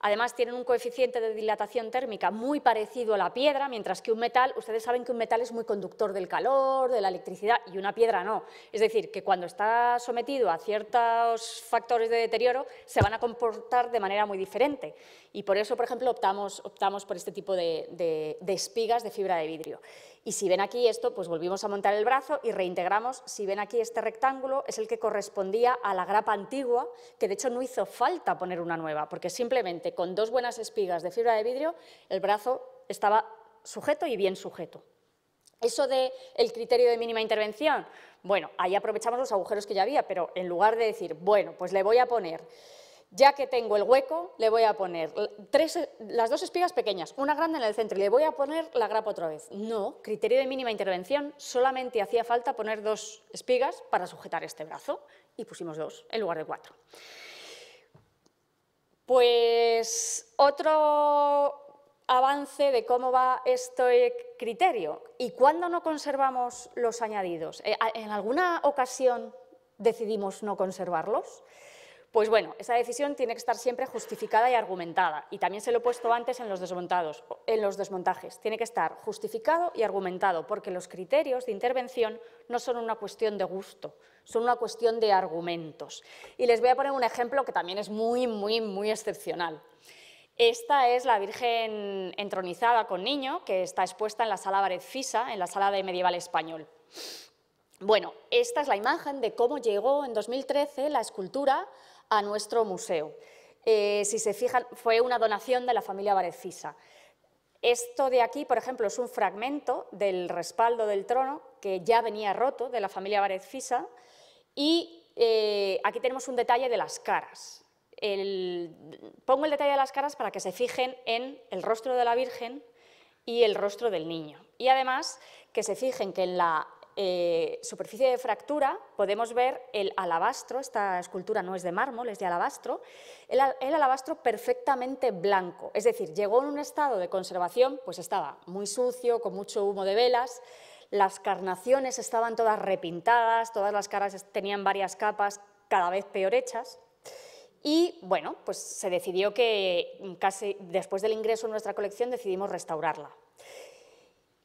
Además, tienen un coeficiente de dilatación térmica muy parecido a la piedra, mientras que un metal, ustedes saben que un metal es muy conductor del calor, de la electricidad, y una piedra no. Es decir, que cuando está sometido a ciertos factores de deterioro, se van a comportar de manera muy diferente. Y por eso, por ejemplo, optamos, por este tipo de espigas de fibra de vidrio. Y si ven aquí esto, pues volvimos a montar el brazo y reintegramos. Si ven aquí este rectángulo, es el que correspondía a la grapa antigua, que de hecho no hizo falta poner una nueva, porque simplemente con dos buenas espigas de fibra de vidrio, el brazo estaba sujeto y bien sujeto. Eso del el criterio de mínima intervención, bueno, ahí aprovechamos los agujeros que ya había, pero en lugar de decir, bueno, pues le voy a poner ya que tengo el hueco, le voy a poner las dos espigas pequeñas, una grande en el centro, y le voy a poner la grapa otra vez. No, criterio de mínima intervención, solamente hacía falta poner dos espigas para sujetar este brazo, y pusimos dos en lugar de cuatro. Pues otro avance de cómo va este criterio y cuándo no conservamos los añadidos. Eh, ¿En alguna ocasión decidimos no conservarlos? Pues bueno, esa decisión tiene que estar siempre justificada y argumentada. Y también se lo he puesto antes en los, desmontados, en los desmontajes. Tiene que estar justificado y argumentado, porque los criterios de intervención no son una cuestión de gusto, son una cuestión de argumentos. Y les voy a poner un ejemplo que también es muy, muy, muy excepcional. Esta es la Virgen entronizada con niño, que está expuesta en la sala Fisa, en la sala de medieval español. Bueno, esta es la imagen de cómo llegó en 2013 la escultura a nuestro museo. Eh, si se fijan, fue una donación de la familia Varecisa. Esto de aquí, por ejemplo, es un fragmento del respaldo del trono que ya venía roto de la familia Varecisa y eh, aquí tenemos un detalle de las caras. El, pongo el detalle de las caras para que se fijen en el rostro de la Virgen y el rostro del niño. Y además que se fijen que en la eh, superficie de fractura podemos ver el alabastro, esta escultura no es de mármol, es de alabastro, el, alabastro perfectamente blanco, es decir, llegó en un estado de conservación, pues estaba muy sucio, con mucho humo de velas, las carnaciones estaban todas repintadas, todas las caras tenían varias capas cada vez peor hechas. Y bueno, pues se decidió que casi después del ingreso en nuestra colección decidimos restaurarla.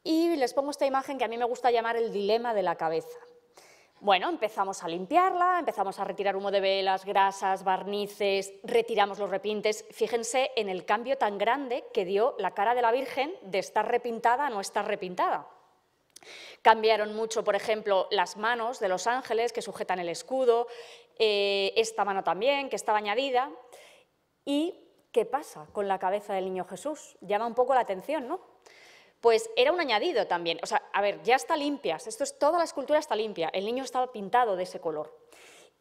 Y les pongo esta imagen que a mí me gusta llamar el dilema de la cabeza. Bueno, empezamos a limpiarla, empezamos a retirar humo de velas, grasas, barnices, retiramos los repintes. Fíjense en el cambio tan grande que dio la cara de la Virgen de estar repintada a no estar repintada. Cambiaron mucho, por ejemplo, las manos de los ángeles que sujetan el escudo, eh, esta mano también, que estaba añadida. ¿Y qué pasa con la cabeza del niño Jesús? Llama un poco la atención, ¿no? pues era un añadido también. O sea, a ver, ya está limpia, esto es, toda la escultura está limpia, el niño estaba pintado de ese color.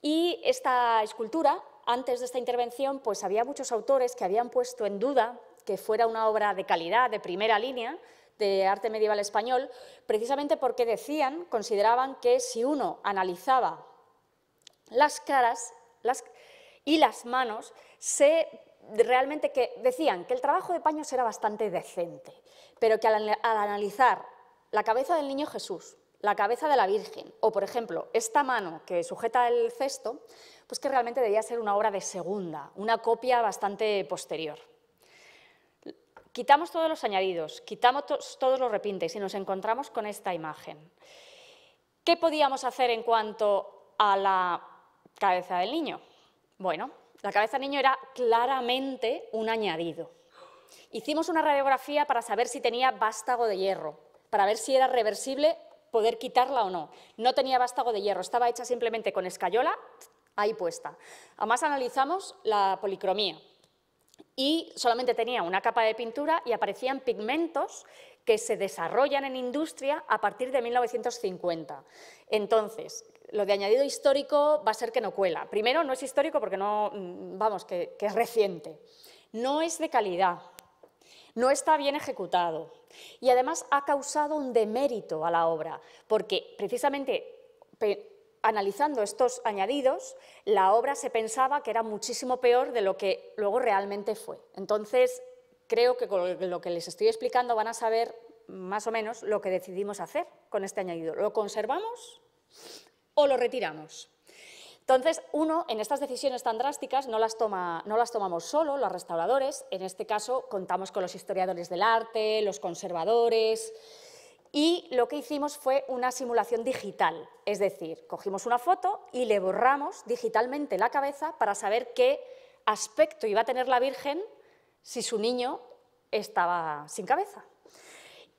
Y esta escultura, antes de esta intervención, pues había muchos autores que habían puesto en duda que fuera una obra de calidad, de primera línea, de arte medieval español, precisamente porque decían, consideraban que si uno analizaba las caras y las manos, se realmente que decían que el trabajo de Paños era bastante decente, pero que al, al analizar la cabeza del niño Jesús, la cabeza de la Virgen, o por ejemplo, esta mano que sujeta el cesto, pues que realmente debía ser una obra de segunda, una copia bastante posterior. Quitamos todos los añadidos, quitamos todos los repintes y nos encontramos con esta imagen. ¿Qué podíamos hacer en cuanto a la cabeza del niño? Bueno, la cabeza del niño era claramente un añadido. Hicimos una radiografía para saber si tenía vástago de hierro, para ver si era reversible poder quitarla o no. No tenía vástago de hierro, estaba hecha simplemente con escayola ahí puesta. Además analizamos la policromía y solamente tenía una capa de pintura y aparecían pigmentos que se desarrollan en industria a partir de 1950. Entonces, lo de añadido histórico va a ser que no cuela. Primero, no es histórico porque no, mm, vamos, que, es reciente. No es de calidad, no está bien ejecutado y además ha causado un demérito a la obra, porque precisamente analizando estos añadidos, la obra se pensaba que era muchísimo peor de lo que luego realmente fue. Entonces, creo que con lo que les estoy explicando van a saber más o menos lo que decidimos hacer con este añadido. ¿Lo conservamos? o lo retiramos. Entonces, uno, en estas decisiones tan drásticas, no las, toma, no las tomamos solo los restauradores, en este caso contamos con los historiadores del arte, los conservadores, y lo que hicimos fue una simulación digital, es decir, cogimos una foto y le borramos digitalmente la cabeza para saber qué aspecto iba a tener la Virgen si su niño estaba sin cabeza.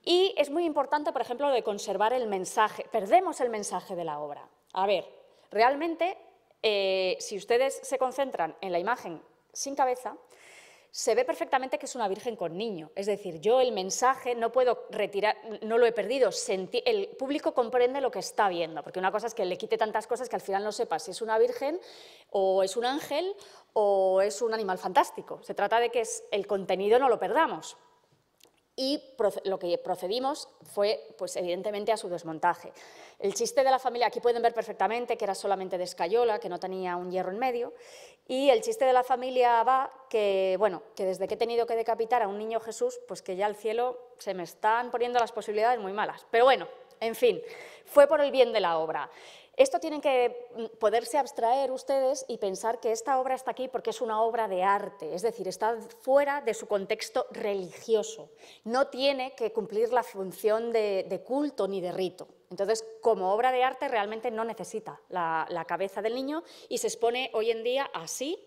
Y es muy importante, por ejemplo, de conservar el mensaje, perdemos el mensaje de la obra. A ver, realmente, eh, si ustedes se concentran en la imagen sin cabeza, se ve perfectamente que es una virgen con niño. Es decir, yo el mensaje no puedo retirar, no lo he perdido. el público comprende lo que está viendo, porque una cosa es que le quite tantas cosas que al final no sepa si es una virgen o es un ángel o es un animal fantástico. Se trata de que el contenido no lo perdamos y lo que procedimos fue, pues, evidentemente, a su desmontaje. El chiste de la familia, aquí pueden ver perfectamente que era solamente de escayola, que no tenía un hierro en medio, y el chiste de la familia va que, bueno, que desde que he tenido que decapitar a un niño Jesús, pues que ya al cielo se me están poniendo las posibilidades muy malas. Pero bueno, en fin, fue por el bien de la obra. Esto tienen que mm, poderse abstraer ustedes y pensar que esta obra está aquí porque es una obra de arte, es decir, está fuera de su contexto religioso. No tiene que cumplir la función de, culto ni de rito. Entonces, como obra de arte realmente no necesita la, cabeza del niño y se expone hoy en día así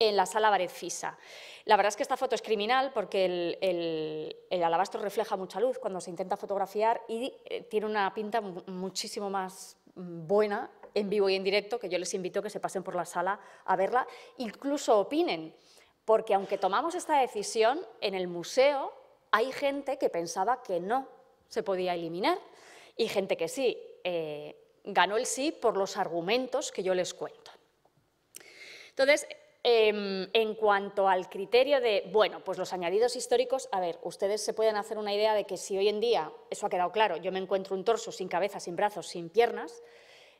en la sala barefisa. La verdad es que esta foto es criminal porque el, el, alabastro refleja mucha luz cuando se intenta fotografiar y eh, tiene una pinta muchísimo más buena en vivo y en directo, que yo les invito a que se pasen por la sala a verla, incluso opinen, porque aunque tomamos esta decisión, en el museo hay gente que pensaba que no se podía eliminar y gente que sí. Eh, ganó el sí por los argumentos que yo les cuento. Entonces, Em, en cuanto al criterio de, bueno, pues los añadidos históricos, a ver, ustedes se pueden hacer una idea de que si hoy en día, eso ha quedado claro, yo me encuentro un torso sin cabeza, sin brazos, sin piernas,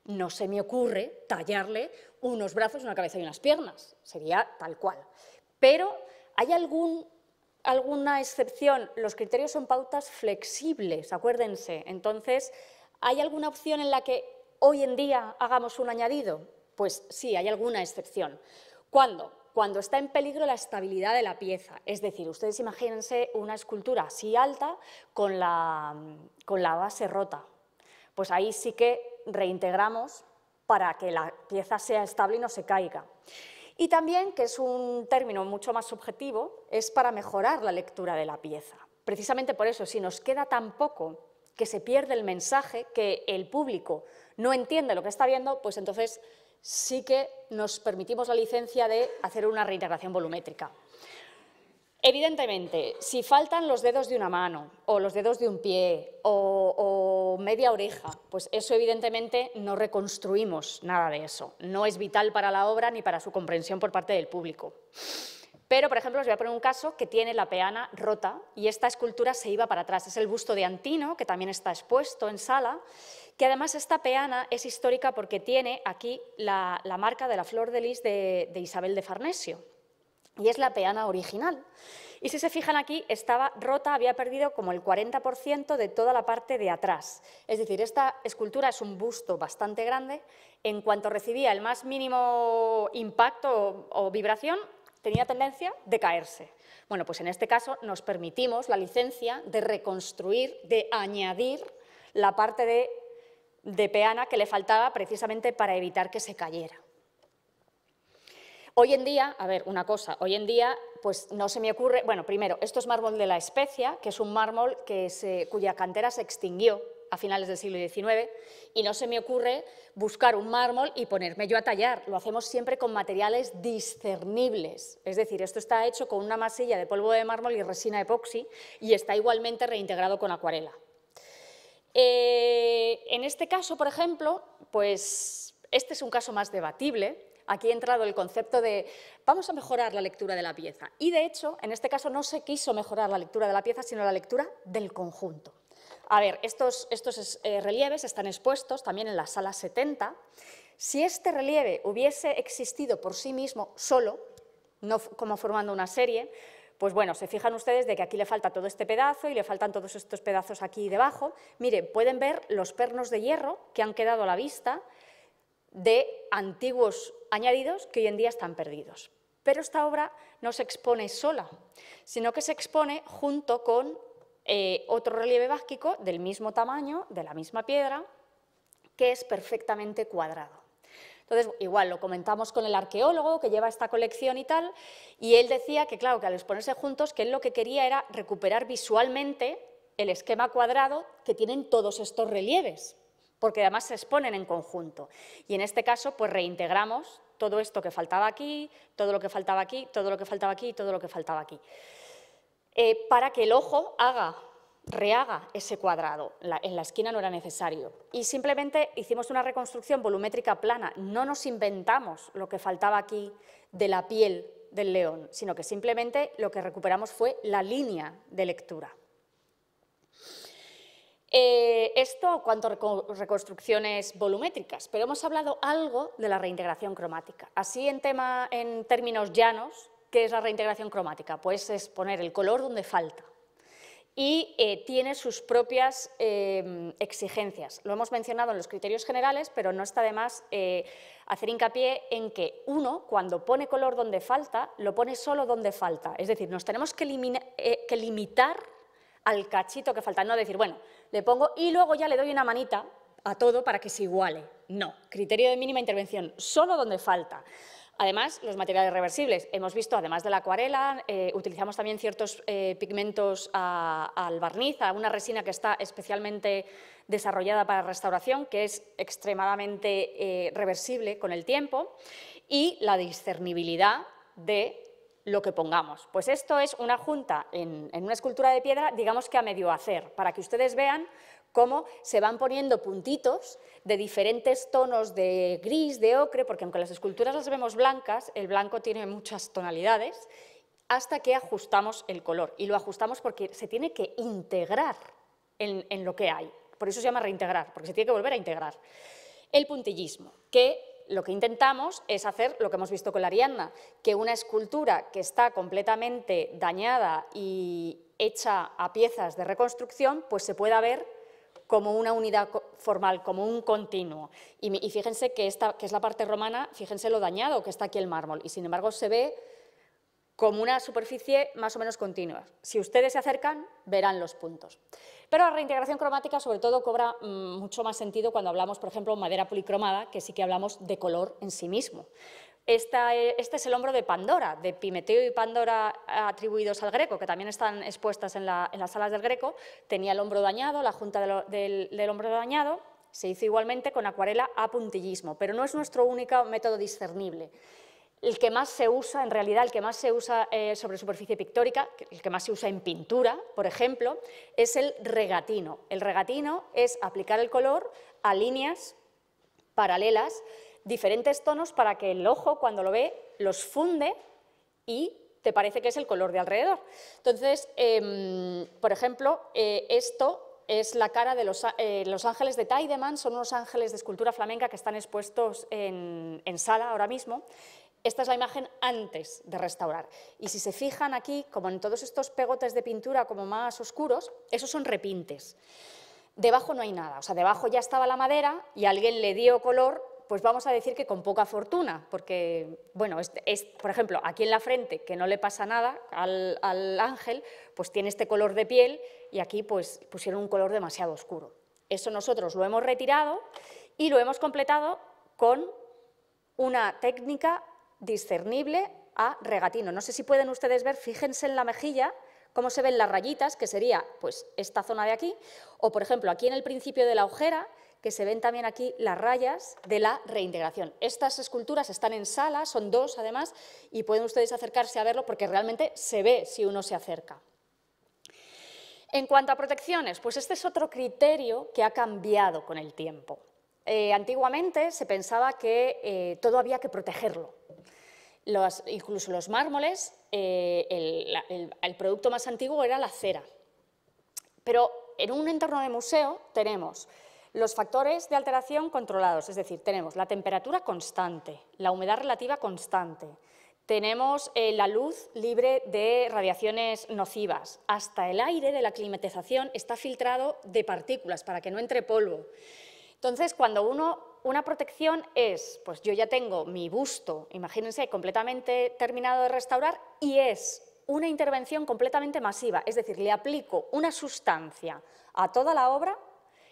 no se me ocurre tallarle unos brazos, una cabeza y unas piernas, sería tal cual. Pero hay alguna excepción, los criterios son pautas flexibles, acuérdense. Entonces, ¿hay alguna opción en la que hoy en día hagamos un añadido? Pues sí, hay alguna excepción. ¿Cuándo? Cuando está en peligro la estabilidad de la pieza. Es decir, ustedes imagínense una escultura así alta con la, con la base rota. Pues ahí sí que reintegramos para que la pieza sea estable y no se caiga. Y también, que es un término mucho más subjetivo, es para mejorar la lectura de la pieza. Precisamente por eso, si nos queda tan poco que se pierde el mensaje, que el público no entiende lo que está viendo, pues entonces sí que nos permitimos la licencia de hacer una reintegración volumétrica. Evidentemente, si faltan los dedos de una mano o los dedos de un pie o, media oreja, pues eso evidentemente no reconstruimos nada de eso. No es vital para la obra ni para su comprensión por parte del público. Pero, por ejemplo, os voy a poner un caso que tiene la peana rota y esta escultura se iba para atrás. Es el busto de Antino, que también está expuesto en sala, que además esta peana es histórica porque tiene aquí la, marca de la flor de lis de, Isabel de Farnesio, y es la peana original. Y si se fijan aquí, estaba rota, había perdido como el 40% de toda la parte de atrás. Es decir, esta escultura es un busto bastante grande. En cuanto recibía el más mínimo impacto o, vibración, tenía tendencia de caerse. Bueno, pues en este caso nos permitimos la licencia de reconstruir, de añadir la parte de de peana que le faltaba precisamente para evitar que se cayera. Hoy en día, a ver, una cosa, hoy en día pues no se me ocurre, bueno, primero, esto es mármol de la especia, que es un mármol que cuya cantera se extinguió a finales del siglo XIX, y no se me ocurre buscar un mármol y ponerme yo a tallar. Lo hacemos siempre con materiales discernibles, es decir, esto está hecho con una masilla de polvo de mármol y resina epoxi y está igualmente reintegrado con acuarela. Eh, en este caso, por ejemplo, pues este es un caso más debatible. Aquí ha entrado el concepto de vamos a mejorar la lectura de la pieza. Y de hecho, en este caso no se quiso mejorar la lectura de la pieza, sino la lectura del conjunto. A ver, estos, eh, relieves están expuestos también en la sala 70. Si este relieve hubiese existido por sí mismo solo, no como formando una serie, pues bueno, se fijan ustedes de que aquí le falta todo este pedazo y le faltan todos estos pedazos aquí debajo. Miren, pueden ver los pernos de hierro que han quedado a la vista de antiguos añadidos que hoy en día están perdidos. Pero esta obra no se expone sola, sino que se expone junto con eh, otro relieve básquico del mismo tamaño, de la misma piedra, que es perfectamente cuadrado. Entonces, igual, lo comentamos con el arqueólogo que lleva esta colección y tal, y él decía que, claro, que al exponerse juntos, que él lo que quería era recuperar visualmente el esquema cuadrado que tienen todos estos relieves, porque además se exponen en conjunto. Y en este caso, pues reintegramos todo esto que faltaba aquí, todo lo que faltaba aquí, todo lo que faltaba aquí, todo lo que faltaba aquí. Eh, para que el ojo haga rehaga ese cuadrado. en la esquina no era necesario. Y simplemente hicimos una reconstrucción volumétrica plana. No nos inventamos lo que faltaba aquí de la piel del león, sino que simplemente lo que recuperamos fue la línea de lectura. Eh, esto cuanto a reconstrucciones volumétricas, pero hemos hablado algo de la reintegración cromática. Así en, tema, en términos llanos, ¿qué es la reintegración cromática? Pues es poner el color donde falta y eh, tiene sus propias em, exigencias. Lo hemos mencionado en los criterios generales, pero no está de más eh, hacer hincapié en que uno, cuando pone color donde falta, lo pone solo donde falta. Es decir, nos tenemos que, eh, que limitar al cachito que falta, no decir, bueno, le pongo y luego ya le doy una manita a todo para que se iguale. No, criterio de mínima intervención, solo donde falta. Además, los materiales reversibles. Hemos visto, además de la acuarela, eh, utilizamos también ciertos eh, pigmentos al barniz, a una resina que está especialmente desarrollada para restauración, que es extremadamente eh, reversible con el tiempo, y la discernibilidad de lo que pongamos. Pues esto es una junta en una escultura de piedra, digamos que a medio hacer, para que ustedes vean cómo se van poniendo puntitos de diferentes tonos de gris, de ocre, porque aunque las esculturas las vemos blancas, el blanco tiene muchas tonalidades, hasta que ajustamos el color. Y lo ajustamos porque se tiene que integrar en, lo que hay. Por eso se llama reintegrar, porque se tiene que volver a integrar. El puntillismo, que lo que intentamos es hacer lo que hemos visto con la Ariadna, que una escultura que está completamente dañada y hecha a piezas de reconstrucción, pues se pueda ver como una unidad formal, como un continuo. Y, fíjense que esta, que es la parte romana, fíjense lo dañado que está aquí el mármol, y sin embargo se ve como una superficie más o menos continua. Si ustedes se acercan, verán los puntos. Pero la reintegración cromática sobre todo cobra mm, mucho más sentido cuando hablamos, por ejemplo, de madera policromada, que sí que hablamos de color en sí mismo. Eh, este es el hombro de Pandora, de Pimeteo y Pandora atribuidos al Greco, que también están expuestas en, las salas del Greco. Tenía el hombro dañado, la junta del, hombro dañado, se hizo igualmente con acuarela a puntillismo, pero no es nuestro único método discernible. El que más se usa, en realidad, el que más se usa eh, sobre superficie pictórica, el que más se usa en pintura, por ejemplo, es el regatino. El regatino es aplicar el color a líneas paralelas diferentes tonos para que el ojo cuando lo ve los funde y te parece que es el color de alrededor. Entonces, em, por ejemplo, eh, esto es la cara de los, eh, los, ángeles de Tideman, son unos ángeles de escultura flamenca que están expuestos en, en sala ahora mismo. Esta es la imagen antes de restaurar. Y si se fijan aquí, como en todos estos pegotes de pintura como más oscuros, esos son repintes. Debajo no hay nada, o sea, debajo ya estaba la madera y alguien le dio color pues vamos a decir que con poca fortuna, porque, bueno, es, por ejemplo, aquí en la frente, que no le pasa nada al, al, ángel, pues tiene este color de piel y aquí pues pusieron un color demasiado oscuro. Eso nosotros lo hemos retirado y lo hemos completado con una técnica discernible a regatino. No sé si pueden ustedes ver, fíjense en la mejilla, cómo se ven las rayitas, que sería pues esta zona de aquí, o por ejemplo aquí en el principio de la ojera, que se ven también aquí las rayas de la reintegración. Estas esculturas están en sala, son dos además, y pueden ustedes acercarse a verlo porque realmente se ve si uno se acerca. En cuanto a protecciones, pues este es otro criterio que ha cambiado con el tiempo. Eh, antiguamente se pensaba que eh, todo había que protegerlo. incluso los mármoles, eh, el, el producto más antiguo era la cera. Pero en un entorno de museo tenemos los factores de alteración controlados, es decir, tenemos la temperatura constante, la humedad relativa constante, tenemos eh, la luz libre de radiaciones nocivas, hasta el aire de la climatización está filtrado de partículas para que no entre polvo. Entonces, cuando uno, una protección es, pues yo ya tengo mi busto, imagínense, completamente terminado de restaurar y es una intervención completamente masiva, es decir, le aplico una sustancia a toda la obra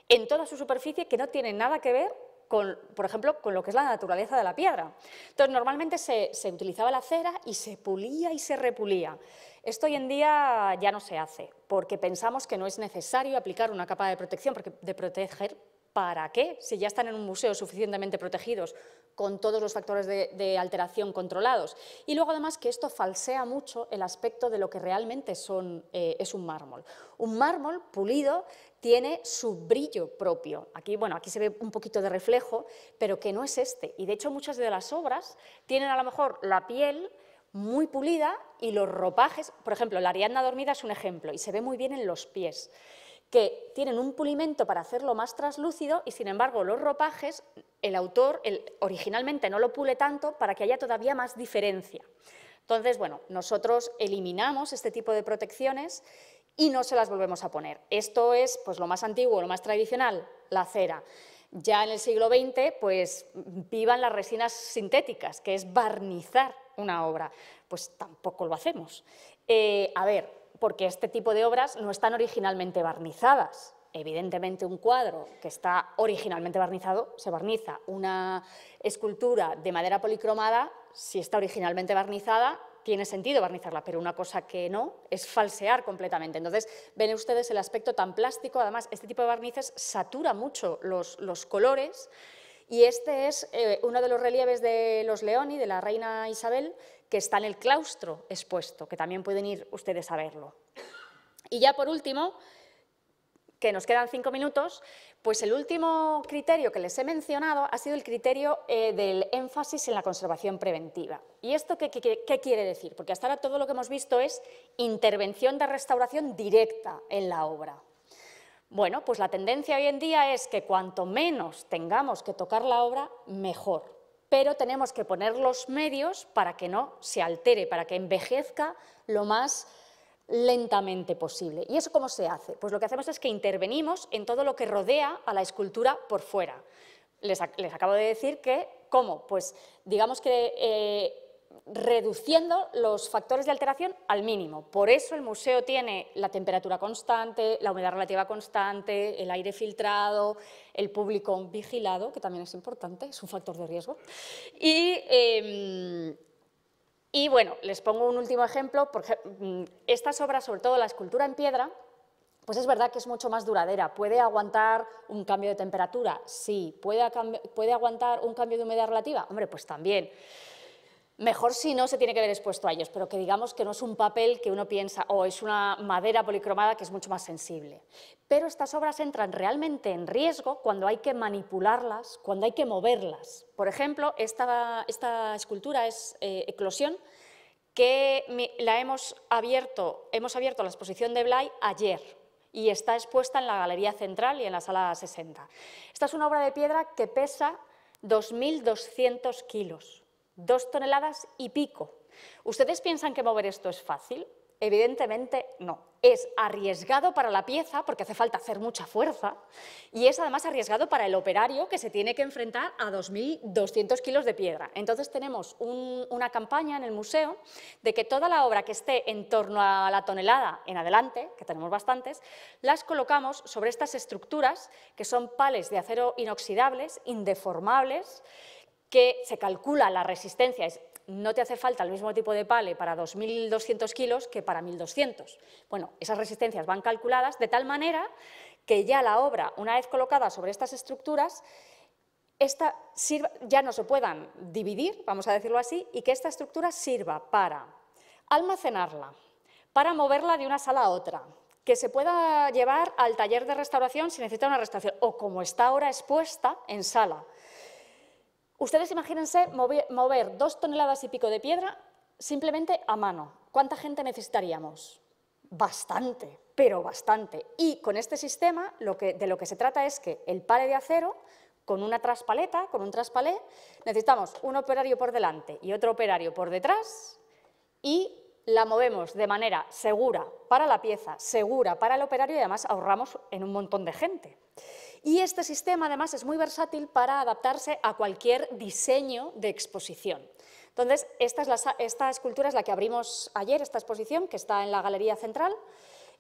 en toda su superficie que no tiene nada que ver con, por ejemplo, con lo que es la naturaleza de la piedra. Entonces, normalmente se, utilizaba la cera y se pulía y se repulía. Esto hoy en día ya no se hace, porque pensamos que no es necesario aplicar una capa de protección, porque de proteger, ¿para qué? Si ya están en un museo suficientemente protegidos, con todos los factores de, alteración controlados. Y luego, además, que esto falsea mucho el aspecto de lo que realmente son, eh, es un mármol. Un mármol pulido tiene su brillo propio. Aquí, bueno, aquí se ve un poquito de reflejo, pero que no es este. Y de hecho muchas de las obras tienen a lo mejor la piel muy pulida y los ropajes, por ejemplo, la Ariadna dormida es un ejemplo y se ve muy bien en los pies, que tienen un pulimento para hacerlo más traslúcido y sin embargo los ropajes, el autor el, originalmente no lo pule tanto para que haya todavía más diferencia. Entonces, bueno, nosotros eliminamos este tipo de protecciones y no se las volvemos a poner. Esto es pues, lo más antiguo, lo más tradicional, la cera. Ya en el siglo XX, pues vivan las resinas sintéticas, que es barnizar una obra. Pues tampoco lo hacemos. Eh, a ver, porque este tipo de obras no están originalmente barnizadas. Evidentemente un cuadro que está originalmente barnizado se barniza. Una escultura de madera policromada, si está originalmente barnizada, tiene sentido barnizarla, pero una cosa que no es falsear completamente. Entonces, ven ustedes el aspecto tan plástico, además, este tipo de barnices satura mucho los, colores y este es eh, uno de los relieves de los Leoni, de la reina Isabel, que está en el claustro expuesto, que también pueden ir ustedes a verlo. Y ya por último, que nos quedan cinco minutos, pues el último criterio que les he mencionado ha sido el criterio eh, del énfasis en la conservación preventiva. ¿Y esto qué, quiere decir? Porque hasta ahora todo lo que hemos visto es intervención de restauración directa en la obra. Bueno, pues la tendencia hoy en día es que cuanto menos tengamos que tocar la obra, mejor. Pero tenemos que poner los medios para que no se altere, para que envejezca lo más lentamente posible. ¿Y eso cómo se hace? Pues lo que hacemos es que intervenimos en todo lo que rodea a la escultura por fuera. Les, acabo de decir que, ¿cómo? Pues digamos que eh, reduciendo los factores de alteración al mínimo. Por eso el museo tiene la temperatura constante, la humedad relativa constante, el aire filtrado, el público vigilado, que también es importante, es un factor de riesgo, y... Em, y bueno, les pongo un último ejemplo, porque mm, estas obras, sobre todo la escultura en piedra, pues es verdad que es mucho más duradera. Puede aguantar un cambio de temperatura, sí. Puede, puede aguantar un cambio de humedad relativa, hombre, pues también. Mejor si no se tiene que ver expuesto a ellos, pero que digamos que no es un papel que uno piensa, o oh, es una madera policromada que es mucho más sensible. Pero estas obras entran realmente en riesgo cuando hay que manipularlas, cuando hay que moverlas. Por ejemplo, esta, escultura es eh, Eclosión, que la hemos abierto, hemos abierto la exposición de Blay ayer, y está expuesta en la Galería Central y en la Sala 60. Esta es una obra de piedra que pesa 2.200 kilos. Dos toneladas y pico. ¿Ustedes piensan que mover esto es fácil? Evidentemente no. Es arriesgado para la pieza porque hace falta hacer mucha fuerza y es además arriesgado para el operario que se tiene que enfrentar a 2.200 kilos de piedra. Entonces tenemos una campaña en el museo de que toda la obra que esté en torno a la tonelada en adelante, que tenemos bastantes, las colocamos sobre estas estructuras que son pales de acero inoxidables, indeformables, que se calcula la resistencia. no te hace falta el mismo tipo de pale para 2.200 kilos que para 1.200. Bueno, esas resistencias van calculadas de tal manera que ya la obra, una vez colocada sobre estas estructuras, esta ya no se puedan dividir, vamos a decirlo así, y que esta estructura sirva para almacenarla, para moverla de una sala a otra, que se pueda llevar al taller de restauración si necesita una restauración, o como está ahora expuesta en sala. Ustedes imagínense mover, dos toneladas y pico de piedra simplemente a mano. ¿Cuánta gente necesitaríamos? Bastante, pero bastante. Y con este sistema lo que, de lo que se trata es que el pale de acero con una traspaleta, con un traspalé, necesitamos un operario por delante y otro operario por detrás y la movemos de manera segura para la pieza, segura para el operario y además ahorramos en un montón de gente. Y este sistema además es muy versátil para adaptarse a cualquier diseño de exposición. Entonces, esta, escultura es la que abrimos ayer, esta exposición, que está en la Galería Central.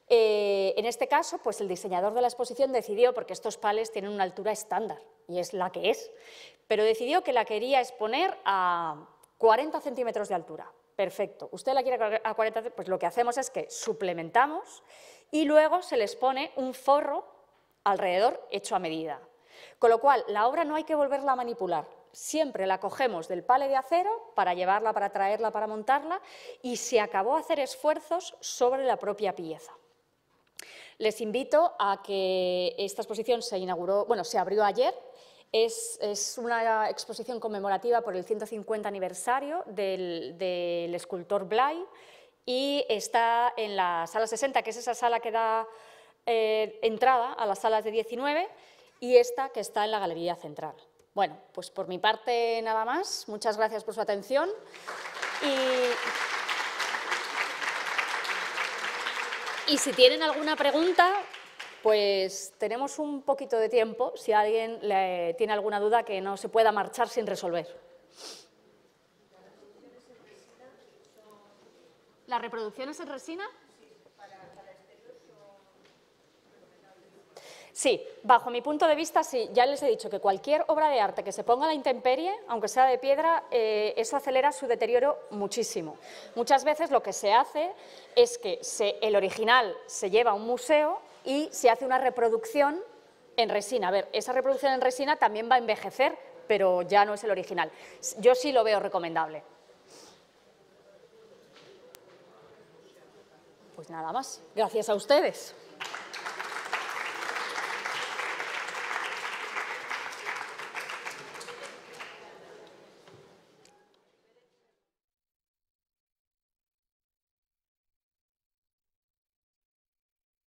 Eh, en este caso, pues el diseñador de la exposición decidió, porque estos pales tienen una altura estándar, y es la que es, pero decidió que la quería exponer a 40 centímetros de altura. Perfecto. Usted la quiere a 40, pues lo que hacemos es que suplementamos y luego se les pone un forro alrededor hecho a medida. Con lo cual, la obra no hay que volverla a manipular. Siempre la cogemos del pale de acero para llevarla, para traerla, para montarla y se acabó hacer esfuerzos sobre la propia pieza. Les invito a que esta exposición se inauguró, bueno, se abrió ayer. Es, una exposición conmemorativa por el 150 aniversario del, del escultor Blay y está en la sala 60, que es esa sala que da eh, entrada a las salas de 19 y esta que está en la galería central. Bueno, pues por mi parte nada más. Muchas gracias por su atención. Y, si tienen alguna pregunta, pues tenemos un poquito de tiempo si alguien tiene alguna duda que no se pueda marchar sin resolver. ¿Las reproducciones en resina? Sí, bajo mi punto de vista, sí. Ya les he dicho que cualquier obra de arte que se ponga a la intemperie, aunque sea de piedra, eh, eso acelera su deterioro muchísimo. Muchas veces lo que se hace es que el original se lleva a un museo y se hace una reproducción en resina. A ver, esa reproducción en resina también va a envejecer, pero ya no es el original. Yo sí lo veo recomendable. Pues nada más. Gracias a ustedes.